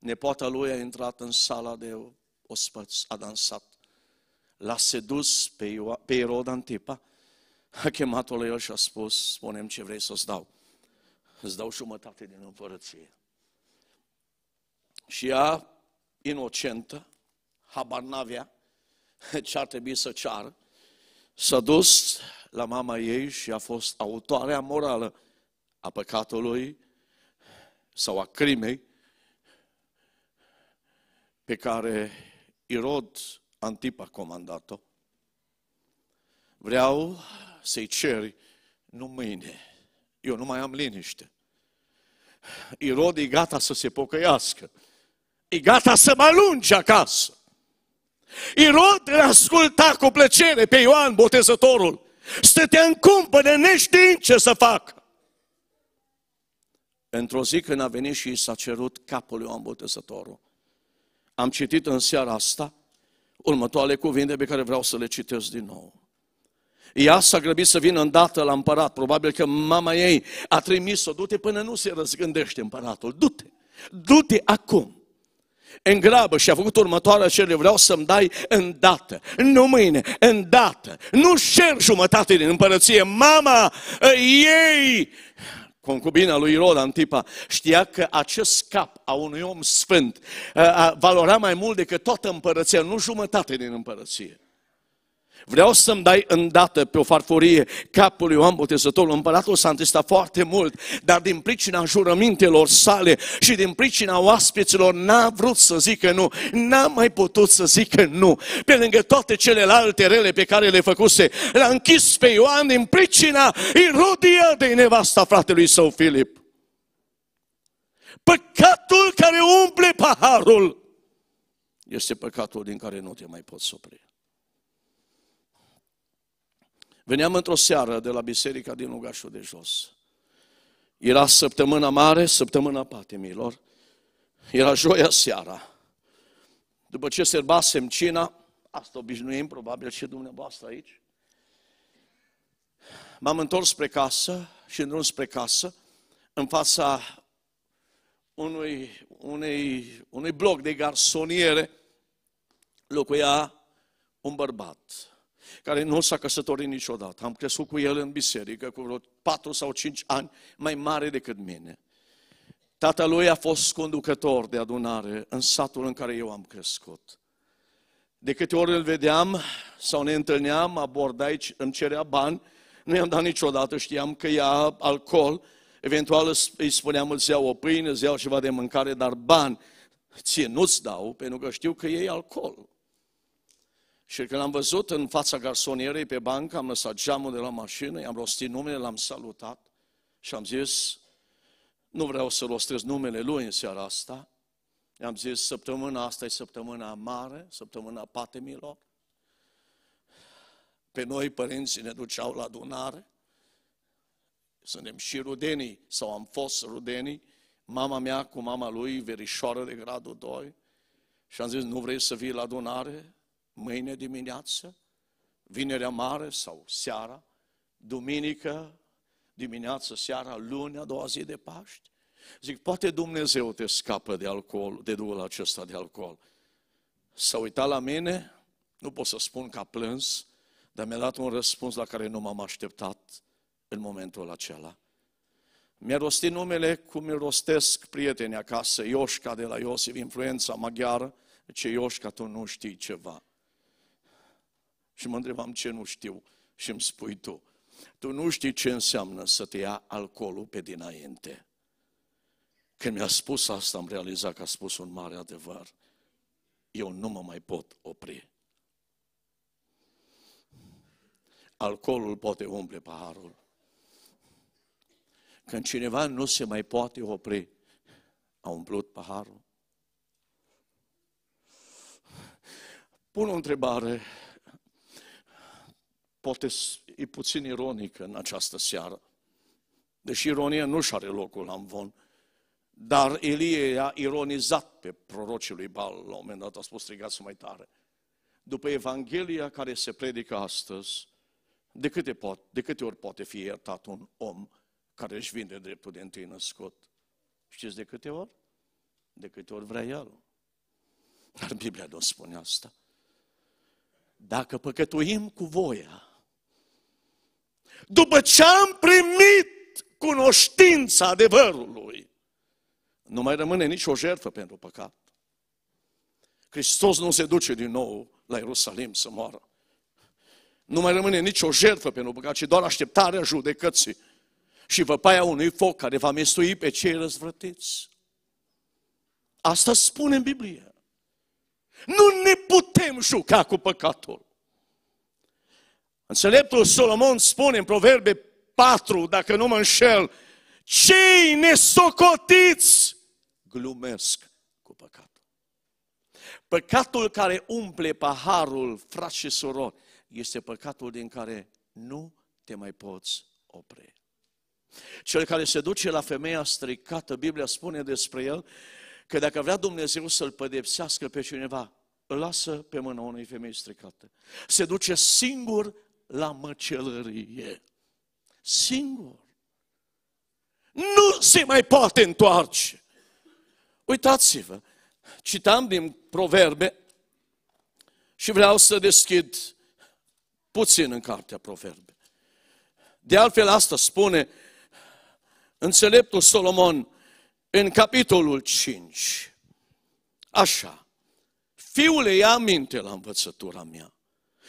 Nepoata lui a intrat în sala de ospăț, a dansat. L-a sedus pe, Io- pe Irod Antipa, a chemat-o la el și a spus, spunem ce vrei să-ți dau. Îți dau jumătate din împărăție. Și ea, inocentă, habar n-avea ce ar trebui să ceară, s-a dus la mama ei și a fost autoarea morală a păcatului sau a crimei pe care Irod Antipa a comandat-o, vreau să-i ceri nu mâine. Eu nu mai am liniște. Irod e gata să se pocăiască. E gata să mă alunge acasă. Irod îl asculta cu plăcere pe Ioan Botezătorul. Stătea în neștiin ce să facă. Într-o zi când a venit și i s-a cerut capul Ioan Botezătorul, am citit în seara asta următoarele cuvinte pe care vreau să le citesc din nou. Ea s-a grăbit să vină îndată la împărat. Probabil că mama ei a trimis-o. Du-te până nu se răzgândește împăratul. Du-te! Du-te acum! În grabă și a făcut următoarea cerere, vreau să-mi dai îndată, nu mâine, îndată, nu șer jumătate din împărăție, mama, ei concubina lui Irod Antipa, știa că acest cap a unui om sfânt uh, valora mai mult decât toată împărăția, nu jumătate din împărăție. Vreau să-mi dai îndată pe o farfurie capul lui Ioan Botezător. Împăratul s-a întristat foarte mult, dar din pricina jurămintelor sale și din pricina oaspeților n-a vrut să zică nu, n-a mai putut să zică nu. Pe lângă toate celelalte rele pe care le făcuse, l-a închis pe Ioan din pricina Irodia de nevasta fratelui său Filip. Păcatul care umple paharul este păcatul din care nu te mai poți opri. Veneam într-o seară de la biserica din Lugașul de Jos. Era săptămâna mare, săptămâna patimilor. Era joia seara. După ce serbasem cina, asta obișnuim probabil și dumneavoastră aici, m-am întors spre casă și în drum spre casă, în fața unui, unei, unui bloc de garsoniere, locuia un bărbat care nu s-a căsătorit niciodată. Am crescut cu el în biserică, cu vreo 4 sau 5 ani mai mare decât mine. Tatălui a fost conducător de adunare în satul în care eu am crescut. De câte ori îl vedeam sau ne întâlneam, aici, îmi cerea bani, nu i-am dat niciodată, știam că ia alcool, eventual îi spuneam îți iau o pâine, îți iau ceva de mâncare, dar bani ție nu-ți dau, pentru că știu că e alcool. Și când l-am văzut în fața garsonierei pe bancă, am lăsat geamul de la mașină, i-am rostit numele, l-am salutat și am zis, nu vreau să rostrez numele lui în seara asta. I-am zis, săptămâna asta e săptămâna mare, săptămâna patemilor. Pe noi părinții ne duceau la adunare. Suntem și rudenii, sau am fost rudenii. Mama mea cu mama lui, verișoară de gradul 2. Și am zis, nu vrei să vii la adunare? mâine dimineață, vinerea mare sau seara, duminică, dimineață, seara, luni, a doua zi de Paști? Zic, poate Dumnezeu te scapă de alcool, de duhul acesta de alcool. S-a uitat la mine, nu pot să spun că a plâns, dar mi-a dat un răspuns la care nu m-am așteptat în momentul acela. Mi-a rostit numele cum îl rostesc prietenii acasă, Ioșca de la Iosif, influența maghiară, ce Ioșca, tu nu știi ceva. Și mă întrebam ce nu știu și îmi spui tu. Tu nu știi ce înseamnă să te ia alcoolul pe dinainte. Când mi-a spus asta, am realizat că a spus un mare adevăr. Eu nu mă mai pot opri. Alcoolul poate umple paharul. Când cineva nu se mai poate opri, a umplut paharul. Pun o întrebare poate e puțin ironică în această seară. Deși ironia nu și are locul la Amvon, dar Elie a ironizat pe prorocii lui Bal, la un moment dat a spus strigați mai tare. După Evanghelia care se predică astăzi, de câte, pot, de câte ori poate fi iertat un om care își vinde dreptul de întâi născut? Știți de câte ori? De câte ori vrea el. Dar Biblia nu spune asta. Dacă păcătuim cu voia, după ce am primit cunoștința adevărului, nu mai rămâne nicio jertfă pentru păcat. Hristos nu se duce din nou la Ierusalim să moară. Nu mai rămâne nicio jertfă pentru păcat, ci doar așteptarea judecății și văpaia unui foc care va mestui pe cei răzvrătiți. Asta spune în Biblie. Nu ne putem juca cu păcatul. Înțeleptul Solomon spune în Proverbe 4, dacă nu mă înșel, cei nesocotiți glumesc cu păcatul. Păcatul care umple paharul, frat și soror, este păcatul din care nu te mai poți opri. Cel care se duce la femeia stricată, Biblia spune despre el că dacă vrea Dumnezeu să-l pădepsească pe cineva, îl lasă pe mâna unei femei stricate. Se duce singur la măcelărie. Singur. Nu se mai poate întoarce. Uitați-vă, citam din proverbe și vreau să deschid puțin în cartea proverbe. De altfel, asta spune înțeleptul Solomon în capitolul 5. Așa. Fiule, ia minte la învățătura mea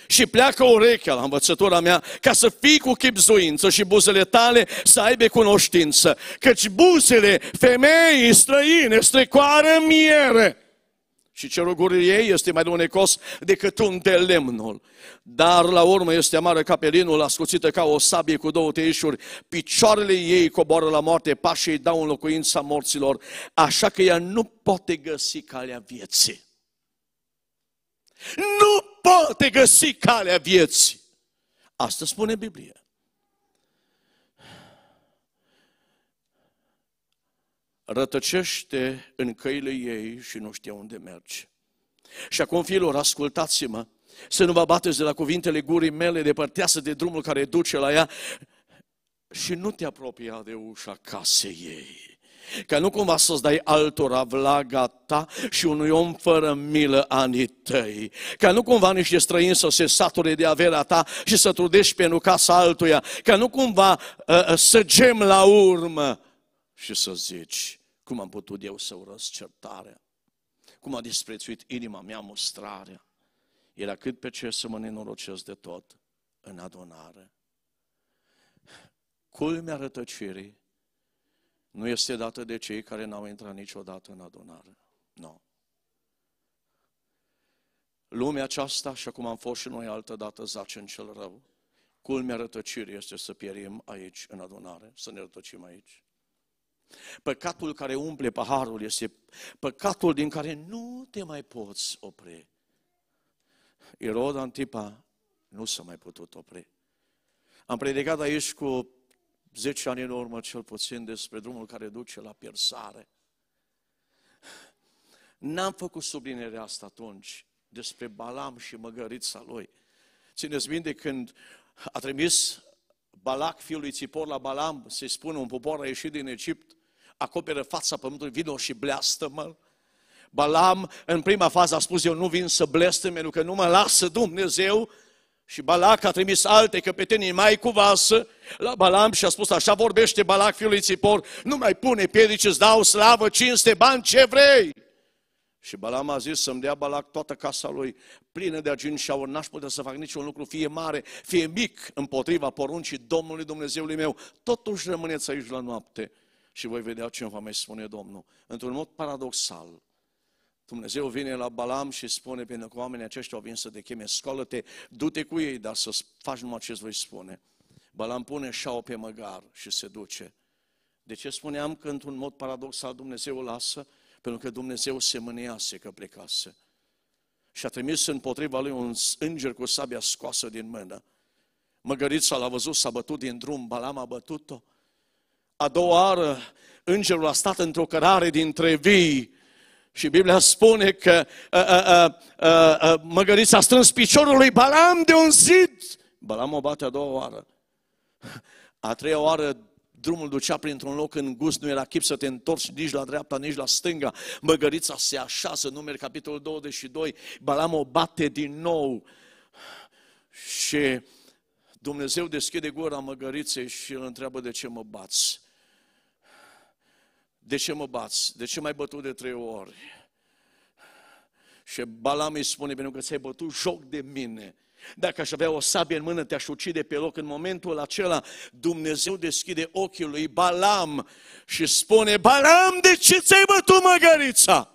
și pleacă urechea la învățătura mea ca să fii cu chipzuință și buzele tale să aibă cunoștință. Căci buzele femeii străine strecoară miere și cerul ei este mai lunecos decât un de lemnul. Dar la urmă este amară ca pelinul, ascuțită ca o sabie cu două teișuri, Picioarele ei coboară la moarte, pașii dau în locuința morților, așa că ea nu poate găsi calea vieții. Nu poate găsi calea vieții. Asta spune Biblia. Rătăcește în căile ei și nu știe unde merge. Și acum, fiilor, ascultați-mă, să nu vă bateți de la cuvintele gurii mele, depărtează de drumul care duce la ea și nu te apropia de ușa casei ei. Ca nu cumva să-ți dai altora vlaga ta și unui om fără milă anii tăi. Ca nu cumva niște străini să se sature de averea ta și să trudești pentru casa altuia. Ca nu cumva uh, să gem la urmă și să zici, cum am putut eu să urăsc certarea? Cum a disprețuit inima mea mustrarea? Era cât pe ce să mă nenorocesc de tot în adunare. Culmea rătăcirii nu este dată de cei care n-au intrat niciodată în adunare. Nu. No. Lumea aceasta, și acum am fost și noi altă dată, zace în cel rău. Culmea rătăcirii este să pierim aici, în adunare, să ne rătăcim aici. Păcatul care umple paharul este păcatul din care nu te mai poți opri. Irod Antipa nu s-a mai putut opri. Am predicat aici cu 10 ani în urmă cel puțin, despre drumul care duce la piersare. N-am făcut sublinierea asta atunci despre Balam și măgărița lui. Țineți minte când a trimis Balac, fiul lui Țipor, la Balam, se spune, un popor a ieșit din Egipt, acoperă fața pământului, vino și bleastă-mă. Balam, în prima fază, a spus, eu nu vin să blestem, pentru că nu mă lasă Dumnezeu și Balac a trimis alte căpetenii mai cu vasă la Balam și a spus așa vorbește Balac fiul lui Țipor, nu mai pune piedici, îți dau slavă, cinste, bani, ce vrei. Și Balam a zis să-mi dea Balac toată casa lui plină de și aur, n-aș putea să fac niciun lucru, fie mare, fie mic, împotriva poruncii Domnului Dumnezeului meu. Totuși rămâneți aici la noapte și voi vedea ce va mai spune Domnul. Într-un mod paradoxal, Dumnezeu vine la Balam și spune, pentru că oamenii aceștia au venit să te cheme, scoală-te, du-te cu ei, dar să faci numai ce voi spune. Balam pune șau pe măgar și se duce. De ce spuneam că într-un mod paradoxal Dumnezeu o lasă? Pentru că Dumnezeu se mânease că plecase. Și a trimis împotriva lui un înger cu sabia scoasă din mână. Măgărița l-a văzut, s-a bătut din drum, Balam a bătut-o. A doua oară, îngerul a stat într-o cărare dintre vii și Biblia spune că a, a, a, a, măgărița a strâns piciorul lui Balam de un zid. Balam o bate a doua oară. A treia oară drumul ducea printr-un loc în gust nu era chip să te întorci nici la dreapta, nici la stânga. Măgărița se așează, numeri capitolul 22, Balam o bate din nou. Și Dumnezeu deschide gura măgăriței și îl întreabă de ce mă bați de ce mă bați? De ce mai bătut de trei ori? Și Balam îi spune, pentru că ți-ai bătut joc de mine. Dacă aș avea o sabie în mână, te-aș ucide pe loc. În momentul acela, Dumnezeu deschide ochii lui Balam și spune, Balam, de ce ți-ai bătut măgărița?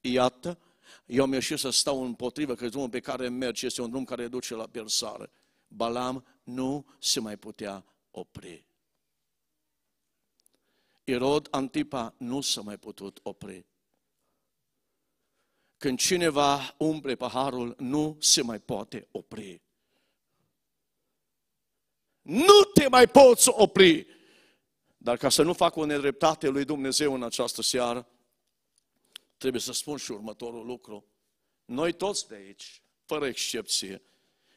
Iată, eu am ieșit să stau împotrivă, că drumul pe care merge este un drum care duce la piersare. Balam nu se mai putea opri. Irod Antipa nu s-a mai putut opri. Când cineva umple paharul, nu se mai poate opri. Nu te mai poți opri! Dar ca să nu fac o nedreptate lui Dumnezeu în această seară, trebuie să spun și următorul lucru. Noi toți de aici, fără excepție,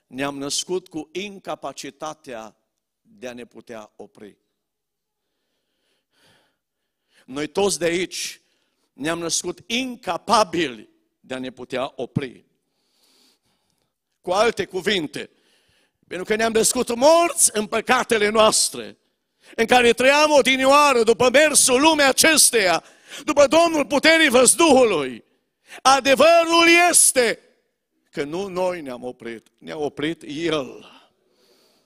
ne-am născut cu incapacitatea de a ne putea opri. Noi toți de aici ne-am născut incapabili de a ne putea opri. Cu alte cuvinte, pentru că ne-am născut morți în păcatele noastre, în care trăiam odinioară după mersul lumea acesteia, după Domnul puterii văzduhului. Adevărul este că nu noi ne-am oprit, ne-a oprit El.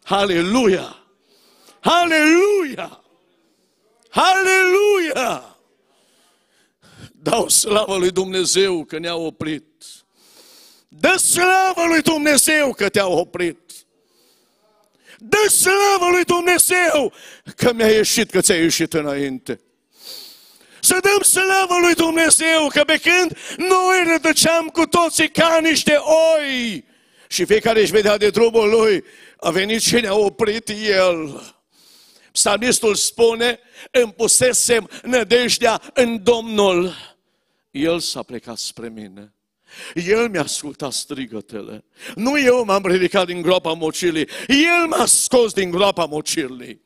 Aleluia! Aleluia! Aleluia! Dau slavă lui Dumnezeu că ne-a oprit. Dă slavă lui Dumnezeu că te-a oprit. Dă slavă lui Dumnezeu că mi-a ieșit, că ți-a ieșit înainte. Să dăm slavă lui Dumnezeu că pe când noi rădăceam cu toții ca niște oi și fiecare își vedea de drumul lui, a venit și ne-a oprit el. Psalmistul spune, îmi pusesem nădejdea în Domnul. El s-a plecat spre mine. El mi-a ascultat strigătele. Nu eu m-am ridicat din groapa mocirlii. El m-a scos din groapa mocirlii.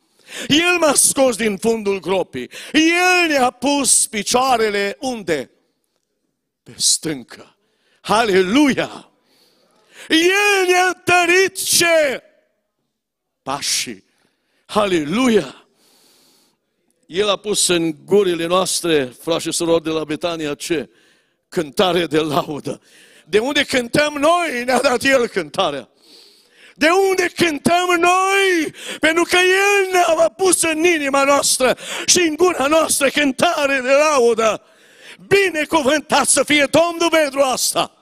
El m-a scos din fundul gropii. El ne-a pus picioarele unde? Pe stâncă. Aleluia! El ne-a tărit ce? Pașii Aleluia! El a pus în gurile noastre, frați și surori de la Betania, ce? Cântare de laudă. De unde cântăm noi, ne-a dat El cântarea. De unde cântăm noi? Pentru că El ne-a pus în inima noastră și în gura noastră cântare de laudă. Binecuvântat să fie Domnul pentru asta.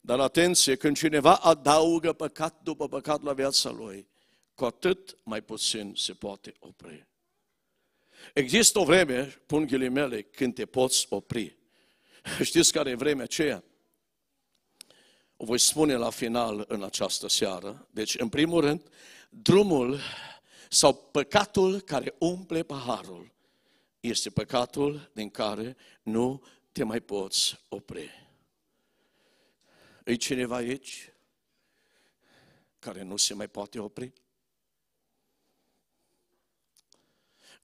Dar atenție, când cineva adaugă păcat după păcat la viața lui, cu atât mai puțin se poate opri. Există o vreme, pun ghilimele, când te poți opri. Știți care e vremea aceea? O voi spune la final în această seară. Deci, în primul rând, drumul sau păcatul care umple paharul este păcatul din care nu te mai poți opri. E cineva aici care nu se mai poate opri?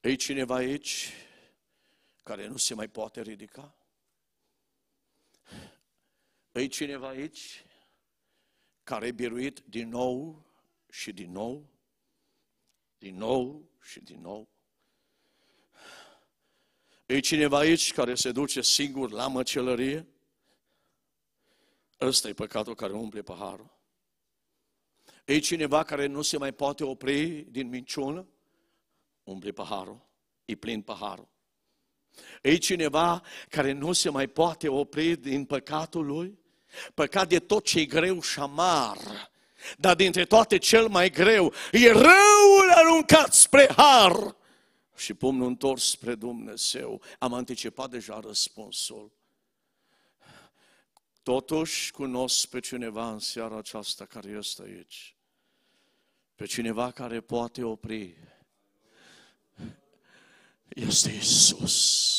E cineva aici care nu se mai poate ridica? E cineva aici care e biruit din nou și din nou, din nou și din nou? E cineva aici care se duce singur la măcelărie? Ăsta e păcatul care umple paharul. E cineva care nu se mai poate opri din minciună? umpli paharul, e plin paharul. E cineva care nu se mai poate opri din păcatul lui? Păcat de tot ce e greu și amar, dar dintre toate cel mai greu e răul aruncat spre har și pumnul întors spre Dumnezeu. Am anticipat deja răspunsul. Totuși cunosc pe cineva în seara aceasta care este aici. Pe cineva care poate opri este Isus.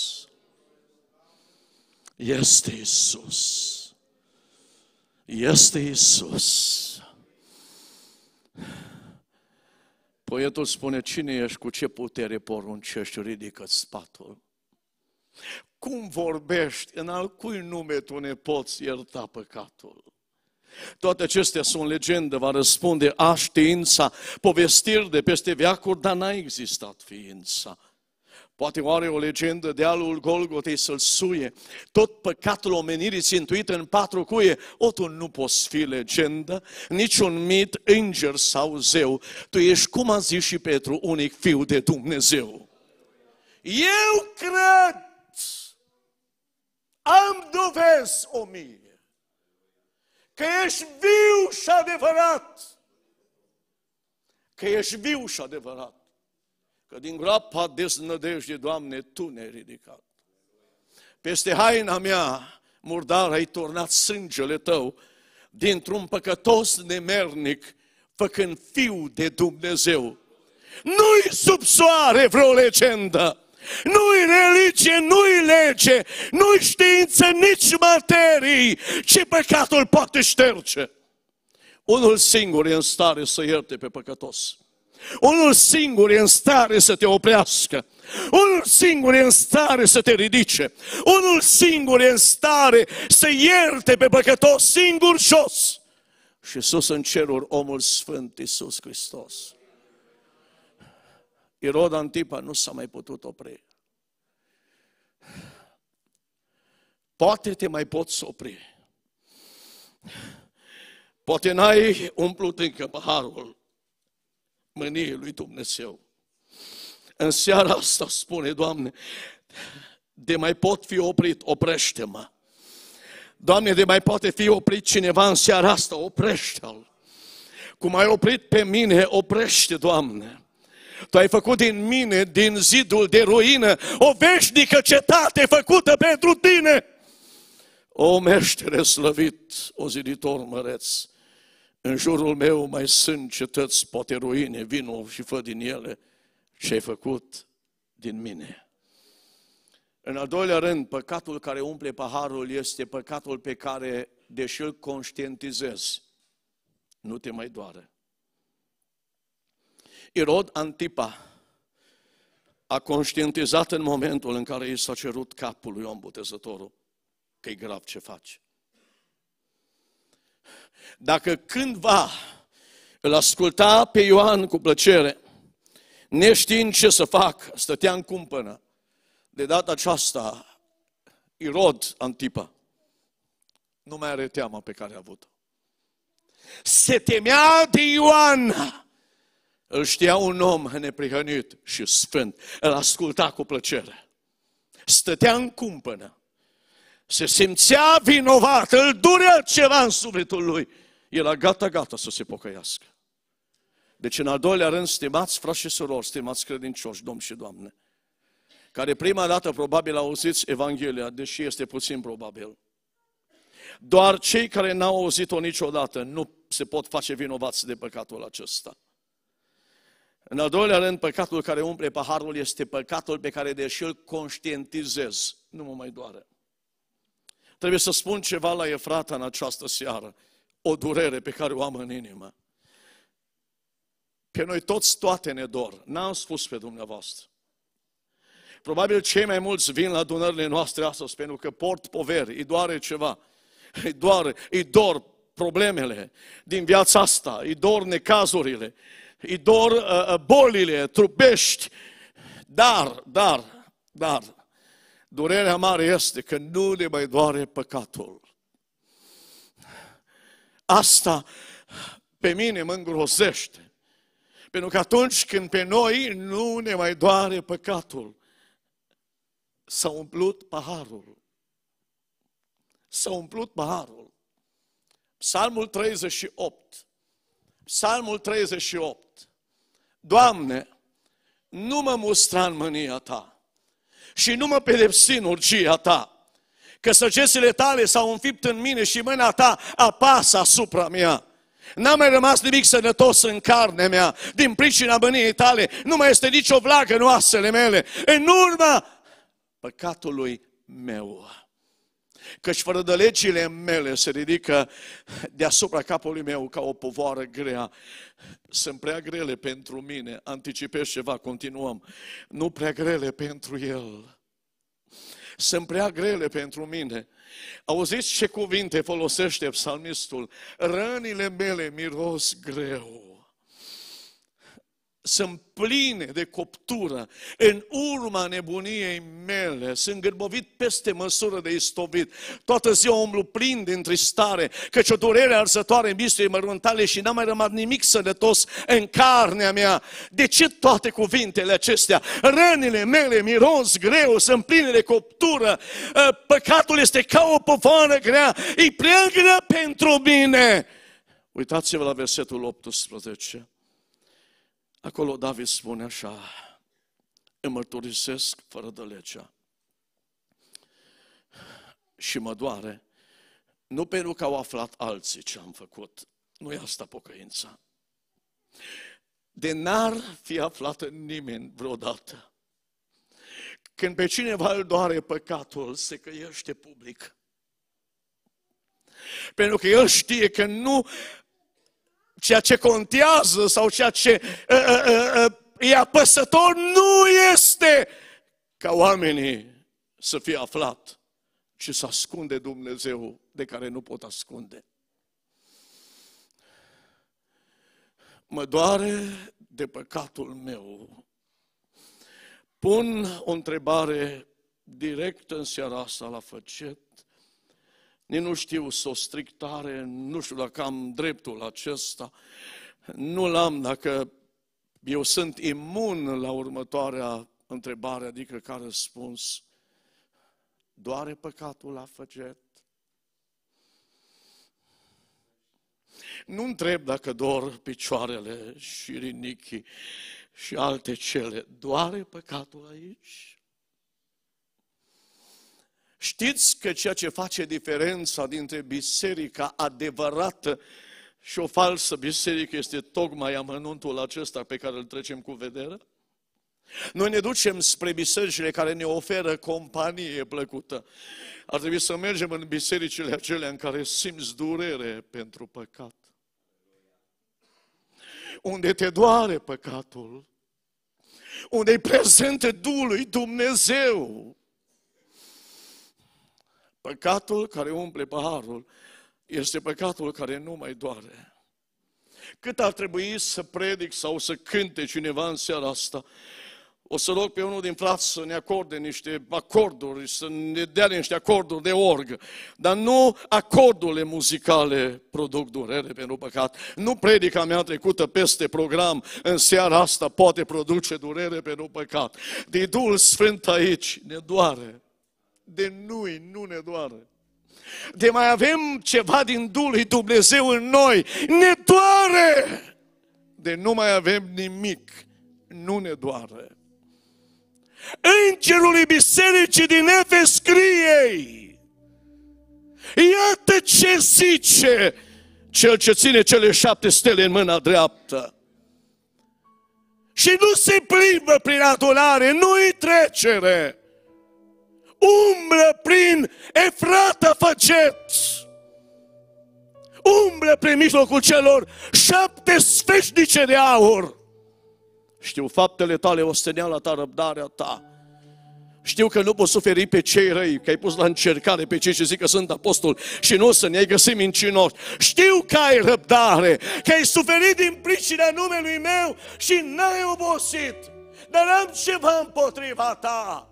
Este Isus. Este Isus. Poetul spune, cine ești, cu ce putere poruncești, ridică spatul. Cum vorbești, în al cui nume tu ne poți ierta păcatul? Toate acestea sunt legende, va răspunde a știința, povestiri de peste veacuri, dar n-a existat ființa. Poate oare o legendă de alul Golgotei să-l suie. Tot păcatul omenirii țintuit în patru cuie. O, tu nu poți fi legendă, niciun mit, înger sau zeu. Tu ești, cum a zis și Petru, unic fiu de Dumnezeu. Eu cred, am dovezi o mie, că ești viu și adevărat. Că ești viu și adevărat. Că din groapa deznădejde, Doamne, Tu ne-ai ridicat. Peste haina mea murdar ai turnat sângele Tău dintr-un păcătos nemernic, făcând fiu de Dumnezeu. Nu-i sub soare vreo legendă, nu-i religie, nu-i lege, nu-i știință, nici materii, ci păcatul poate șterge. Unul singur e în stare să ierte pe păcătos. Unul singur e în stare să te oprească. Unul singur e în stare să te ridice. Unul singur e în stare să ierte pe păcătos singur jos. Și sus în ceruri omul sfânt Iisus Hristos. Irod Antipa nu s-a mai putut opri. Poate te mai poți opri. Poate n-ai umplut încă paharul mâniei lui Dumnezeu. În seara asta spune, Doamne, de mai pot fi oprit, oprește-mă. Doamne, de mai poate fi oprit cineva în seara asta, oprește-l. Cum ai oprit pe mine, oprește, Doamne. Tu ai făcut din mine, din zidul de ruină, o veșnică cetate făcută pentru tine. O meștere slăvit, o ziditor măreț, în jurul meu mai sunt cetăți, poate ruine, vinul și fă din ele ce ai făcut din mine. În al doilea rând, păcatul care umple paharul este păcatul pe care, deși îl conștientizezi, nu te mai doare. Irod Antipa a conștientizat în momentul în care i s-a cerut capul lui om botezătorul că e grav ce face. Dacă cândva îl asculta pe Ioan cu plăcere, neștiind ce să fac, stătea în cumpănă. De data aceasta, Irod Antipa nu mai are teama pe care a avut-o. Se temea de Ioan. Îl știa un om neprihănit și sfânt. Îl asculta cu plăcere. Stătea în cumpănă se simțea vinovat, îl durea ceva în sufletul lui, era gata, gata să se pocăiască. Deci în al doilea rând, stimați frați și surori, stimați credincioși, domn și doamne, care prima dată probabil auziți Evanghelia, deși este puțin probabil. Doar cei care n-au auzit-o niciodată nu se pot face vinovați de păcatul acesta. În al doilea rând, păcatul care umple paharul este păcatul pe care, deși îl conștientizez, nu mă mai doare. Trebuie să spun ceva la Efrata în această seară. O durere pe care o am în inimă. Pe noi toți toate ne dor. N-am spus pe dumneavoastră. Probabil cei mai mulți vin la adunările noastre astăzi pentru că port poveri, îi doare ceva, îi, doare, îi dor problemele din viața asta, îi dor necazurile, îi dor uh, uh bolile trupești, dar, dar, dar, Durerea mare este că nu ne mai doare păcatul. Asta pe mine mă îngrozește. Pentru că atunci când pe noi nu ne mai doare păcatul, s-a umplut paharul. S-a umplut paharul. Psalmul 38. Psalmul 38. Doamne, nu mă mustra în mânia ta și nu mă pedepsi în urgia ta. Că săgețile tale s-au înfipt în mine și mâna ta apasă asupra mea. N-a mai rămas nimic sănătos în carne mea, din pricina mâniei tale, nu mai este nicio vlagă în oasele mele, în urma păcatului meu. Căci fără de legile mele se ridică deasupra capului meu ca o povoară grea. Sunt prea grele pentru mine. Anticipez ceva, continuăm. Nu prea grele pentru el. Sunt prea grele pentru mine. Auziți ce cuvinte folosește psalmistul? Rănile mele miros greu sunt pline de coptură. În urma nebuniei mele sunt gârbovit peste măsură de istovit. Toată ziua omul plin de întristare, căci o durere arzătoare mistrii măruntale și n-a mai rămas nimic sănătos în carnea mea. De ce toate cuvintele acestea? Rănile mele miros greu, sunt pline de coptură. Ă, păcatul este ca o povară grea, e prea grea pentru mine. Uitați-vă la versetul 18. Acolo David spune așa, îmi mărturisesc fără de legea și mă doare, nu pentru că au aflat alții ce am făcut, nu e asta pocăința. De n-ar fi aflat nimeni vreodată. Când pe cineva îl doare păcatul, se căiește public. Pentru că el știe că nu ceea ce contează sau ceea ce uh, uh, uh, e apăsător nu este ca oamenii să fie aflat, ci să ascunde Dumnezeu de care nu pot ascunde. Mă doare de păcatul meu. Pun o întrebare direct în seara asta la făcet nici nu știu să o stric tare, nu știu dacă am dreptul acesta. Nu-l am dacă eu sunt imun la următoarea întrebare, adică ca răspuns. Doare păcatul la făget? Nu întreb dacă dor picioarele și rinichii și alte cele. Doare păcatul aici? Știți că ceea ce face diferența dintre biserica adevărată și o falsă biserică este tocmai amănuntul acesta pe care îl trecem cu vederea? Noi ne ducem spre bisericile care ne oferă companie plăcută. Ar trebui să mergem în bisericile acelea în care simți durere pentru păcat. Unde te doare păcatul, unde e prezent Duhul lui Dumnezeu, Păcatul care umple paharul este păcatul care nu mai doare. Cât ar trebui să predic sau să cânte cineva în seara asta, o să rog pe unul din frați să ne acorde niște acorduri, să ne dea niște acorduri de org. Dar nu acordurile muzicale produc durere pentru păcat. Nu predica mea trecută peste program în seara asta poate produce durere pentru păcat. De Duhul Sfânt aici ne doare de noi nu ne doare. De mai avem ceva din Duhul lui Dumnezeu în noi, ne doare! De nu mai avem nimic, nu ne doare. Îngerului bisericii din Efes scrie Iată ce zice cel ce ține cele șapte stele în mâna dreaptă. Și nu se plimbă prin adunare, nu-i trecere umblă prin Efrata făceți. Umblă prin mijlocul celor șapte sfeșnice de aur. Știu faptele tale, la ta, răbdarea ta. Știu că nu poți suferi pe cei răi, că ai pus la încercare pe cei ce zic că sunt apostol și nu să ne-ai găsit mincinoși. Știu că ai răbdare, că ai suferit din pricina numelui meu și n-ai obosit. Dar am ceva împotriva ta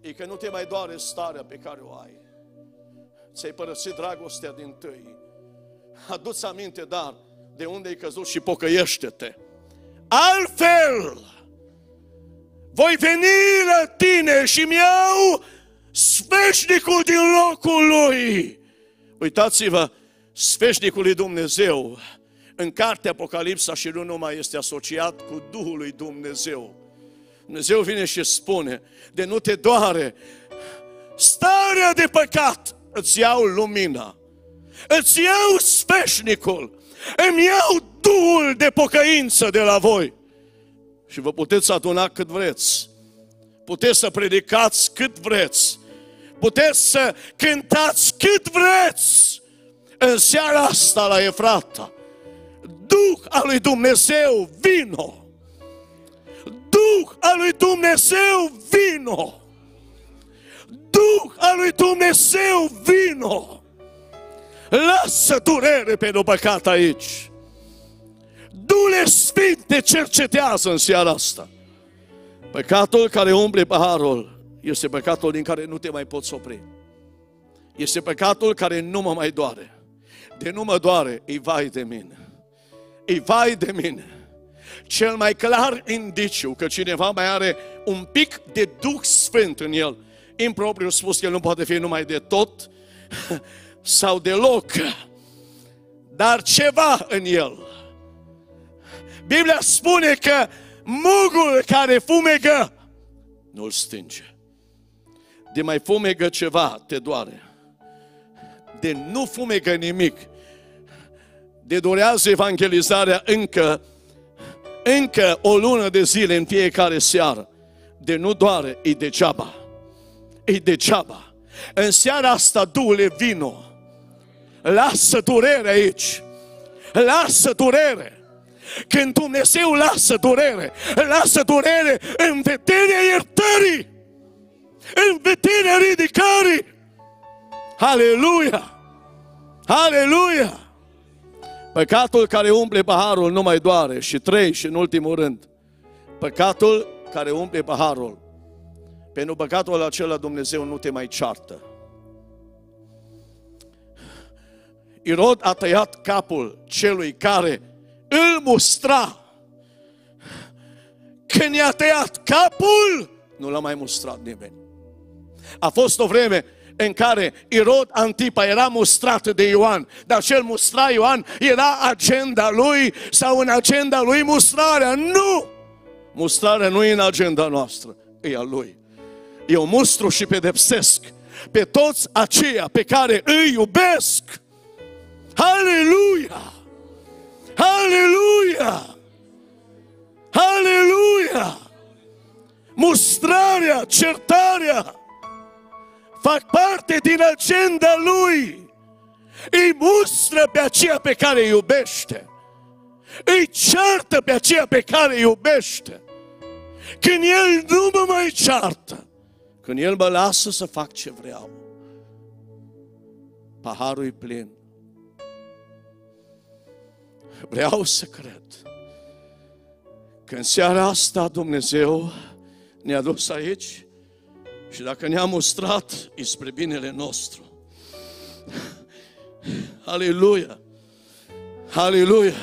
e că nu te mai doare starea pe care o ai. Ți-ai părăsit dragostea din tâi. Aduți aminte, dar, de unde ai căzut și pocăiește-te. Altfel, voi veni la tine și mi-au sfeșnicul din locul lui. Uitați-vă, sfeșnicul lui Dumnezeu în cartea Apocalipsa și nu numai este asociat cu Duhul lui Dumnezeu. Dumnezeu vine și spune, de nu te doare, starea de păcat, îți iau lumina, îți iau speșnicul, îmi iau duul de pocăință de la voi. Și vă puteți aduna cât vreți, puteți să predicați cât vreți, puteți să cântați cât vreți. În seara asta la Efrata, Duh al lui Dumnezeu, vino! Duh al lui Dumnezeu, vino! Duh al lui Dumnezeu, vino! Lasă durere pe păcat aici! Dule Sfinte cercetează în seara asta! Păcatul care umple paharul este păcatul din care nu te mai poți opri. Este păcatul care nu mă mai doare. De nu mă doare, îi vai de mine. Îi vai de mine cel mai clar indiciu că cineva mai are un pic de Duh Sfânt în el, impropriu spus, că el nu poate fi numai de tot sau deloc, dar ceva în el. Biblia spune că mugul care fumegă nu-l stinge. De mai fumegă ceva, te doare. De nu fumegă nimic, de durează evangelizarea încă încă o lună de zile în fiecare seară. De nu doare, e degeaba. E degeaba. În seara asta, du-le vino. Lasă durere aici. Lasă durere. Când Dumnezeu lasă durere, lasă durere în vederea iertării, în vederea ridicării. Aleluia! Aleluia! Păcatul care umple paharul nu mai doare. Și trei, și în ultimul rând, păcatul care umple paharul. Pentru păcatul acela Dumnezeu nu te mai ceartă. Irod a tăiat capul celui care îl mustra. Când i-a tăiat capul, nu l-a mai mustrat nimeni. A fost o vreme în care Irod Antipa era mustrat de Ioan, dar cel mustra Ioan era agenda lui sau în agenda lui mustrarea. Nu! Mustrarea nu e în agenda noastră, e a lui. Eu mustru și pedepsesc pe toți aceia pe care îi iubesc. Aleluia! Aleluia! Aleluia! Mustrarea, certarea, fac parte din agenda Lui. Îi mustră pe aceea pe care îi iubește. Îi ceartă pe aceea pe care îi iubește. Când El nu mă mai ceartă, când El mă lasă să fac ce vreau, paharul e plin. Vreau să cred că în seara asta Dumnezeu ne-a dus aici și dacă ne-a mustrat, e spre binele nostru. Aleluia! Aleluia!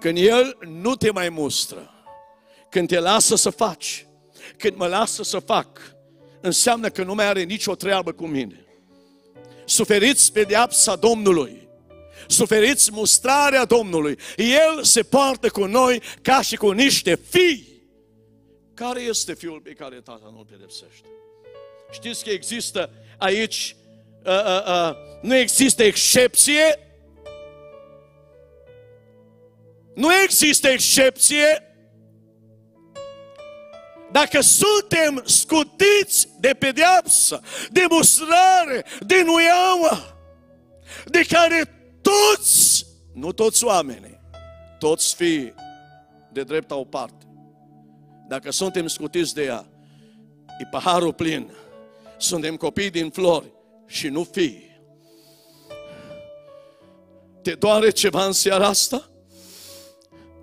Când El nu te mai mustră, când te lasă să faci, când mă lasă să fac, înseamnă că nu mai are nicio treabă cu mine. Suferiți pe deapsa Domnului, suferiți mustrarea Domnului. El se poartă cu noi ca și cu niște fii. Care este fiul pe care tatăl nu-l pedepsește? Știți că există aici, uh, uh, uh, nu există excepție? Nu există excepție? Dacă suntem scutiți de pedeapsă, de mustrare, de nuiamă, de care toți, nu toți oamenii, toți fii de drept au parte, dacă suntem scutiți de ea, e paharul plin. Suntem copii din flori și nu fii. Te doare ceva în seara asta?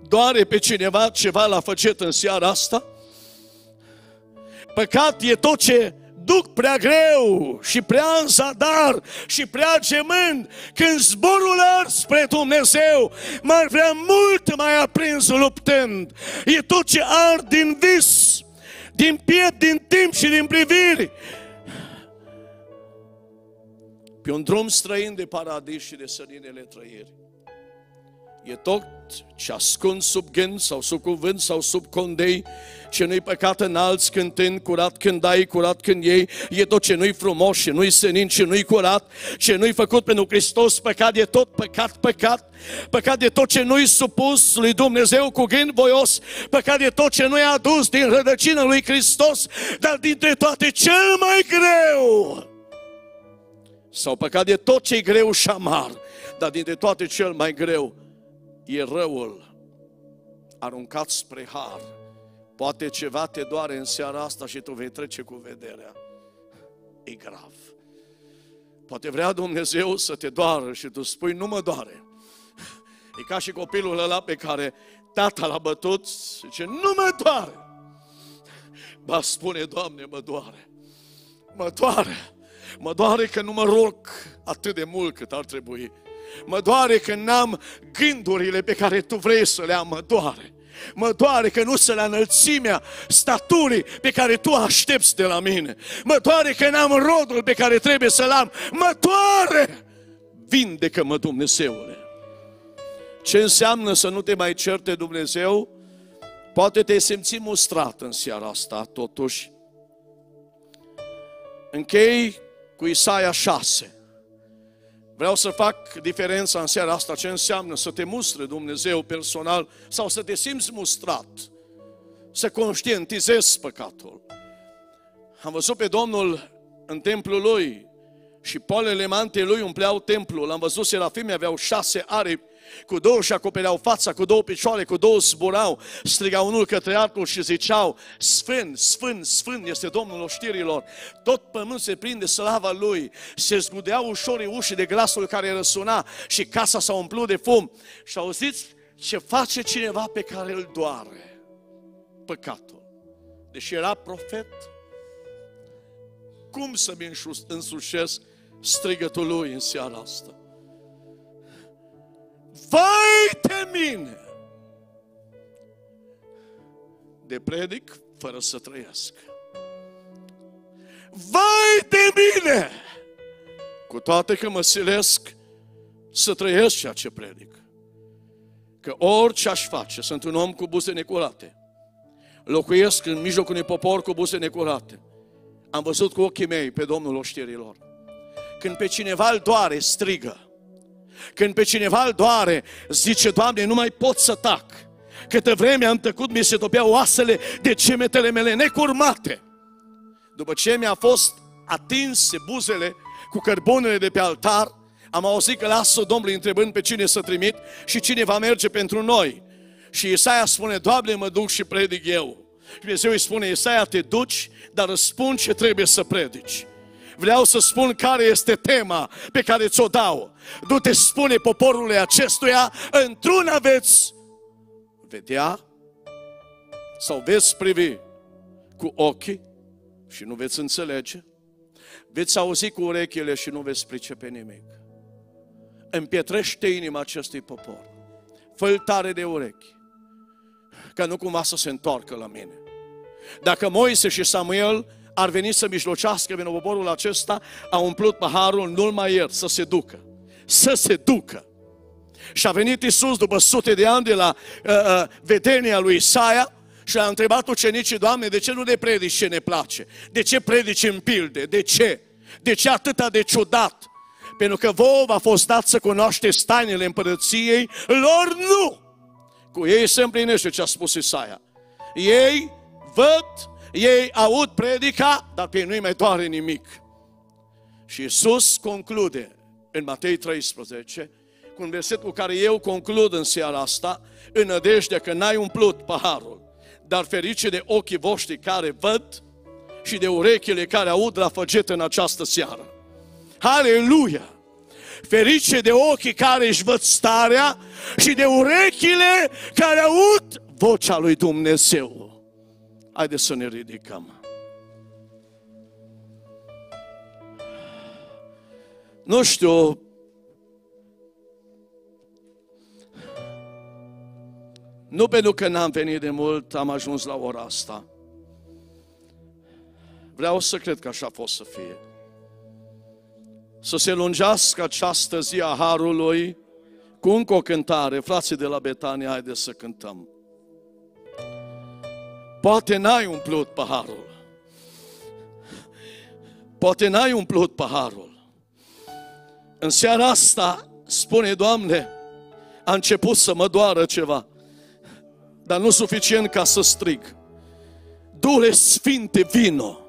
Doare pe cineva ceva la făcet în seara asta? Păcat e tot ce duc prea greu și prea în zadar și prea gemând, când zborul ar spre Dumnezeu mai vrea mult mai aprins luptând. E tot ce ar din vis, din piet, din timp și din priviri. Pe un drum străin de paradis și de sărinele trăirii e tot ce ascuns sub gând sau sub cuvânt sau sub condei, ce nu-i păcat alți cântând, curat când ai, curat când ei, e tot ce nu-i frumos, ce nu-i senin, ce nu-i curat, ce nu-i făcut pentru Hristos, păcat e tot păcat, păcat, păcat e tot ce nu-i supus lui Dumnezeu cu gând voios, păcat e tot ce nu-i adus din rădăcină lui Hristos, dar dintre toate cel mai greu. Sau păcat e tot ce-i greu și amar, dar dintre toate cel mai greu e răul aruncat spre har. Poate ceva te doare în seara asta și tu vei trece cu vederea. E grav. Poate vrea Dumnezeu să te doară și tu spui, nu mă doare. E ca și copilul ăla pe care tata l-a bătut, zice, nu mă doare. Ba spune, Doamne, mă doare. Mă doare. Mă doare că nu mă rog atât de mult cât ar trebui. Mă doare că n-am gândurile pe care tu vrei să le am, mă doare. Mă doare că nu se la înălțimea staturii pe care tu aștepți de la mine. Mă doare că n-am rodul pe care trebuie să-l am. Mă doare! Vindecă-mă, Dumnezeule! Ce înseamnă să nu te mai certe Dumnezeu? Poate te simți mustrat în seara asta, totuși. Închei cu Isaia 6. Vreau să fac diferența în seara asta ce înseamnă să te mustre Dumnezeu personal sau să te simți mustrat, să conștientizezi păcatul. Am văzut pe Domnul în templul lui și poalele mantei lui umpleau templul. am văzut, serafimii aveau șase aripi cu două și acopereau fața, cu două picioare, cu două zburau, strigau unul către altul și ziceau, Sfânt, Sfânt, Sfânt este Domnul oștirilor. Tot pământ se prinde slava Lui. Se zgudeau ușorii uși de glasul care răsuna și casa s-a umplut de fum. Și auziți ce face cineva pe care îl doare? Păcatul. Deși era profet, cum să-mi însușesc strigătul lui în seara asta? vai de mine de predic fără să trăiesc. Vai de mine! Cu toate că mă silesc să trăiesc ceea ce predic. Că orice aș face, sunt un om cu buze necurate. Locuiesc în mijlocul unui popor cu buze necurate. Am văzut cu ochii mei pe Domnul oștierilor. Când pe cineva îl doare, strigă. Când pe cineva îl doare, zice, Doamne, nu mai pot să tac. Câte vreme am tăcut, mi se topeau oasele de cemetele mele necurmate. După ce mi-a fost atinse buzele cu cărbunele de pe altar, am auzit că lasă Domnului întrebând pe cine să trimit și cine va merge pentru noi. Și Isaia spune, Doamne, mă duc și predic eu. Și Dumnezeu îi spune, Isaia, te duci, dar răspund ce trebuie să predici vreau să spun care este tema pe care ți-o dau. Nu te spune poporului acestuia, într-una veți vedea sau veți privi cu ochii și nu veți înțelege, veți auzi cu urechile și nu veți pricepe nimic. Împietrește inima acestui popor. fă tare de urechi, Ca nu cumva să se întoarcă la mine. Dacă Moise și Samuel ar veni să mijlocească din poporul acesta, a umplut paharul, nu-l mai iert, să se ducă. Să se ducă. Și a venit Isus după sute de ani de la uh, uh, vedenia lui Isaia și a întrebat ucenicii, Doamne, de ce nu ne predici ce ne place? De ce predici în pilde? De ce? De ce atâta de ciudat? Pentru că vouă v-a fost dat să cunoașteți tainele împărăției, lor nu! Cu ei se împlinește ce a spus Isaia. Ei văd ei aud predica, dar pe ei nu-i mai doare nimic. Și Iisus conclude în Matei 13 cu un verset cu care eu conclud în seara asta, în nădejdea că n-ai umplut paharul, dar ferice de ochii voștri care văd și de urechile care aud la făget în această seară. Aleluia! Ferice de ochii care își văd starea și de urechile care aud vocea lui Dumnezeu. Haideți să ne ridicăm. Nu știu, nu pentru că n-am venit de mult, am ajuns la ora asta. Vreau să cred că așa a fost să fie. Să se lungească această zi a Harului cu încă o cântare. Frații de la Betania, haideți să cântăm. Poate n-ai umplut paharul. Poate n-ai umplut paharul. În seara asta spune, Doamne, a început să mă doară ceva, dar nu suficient ca să strig. Dure Sfinte, vino!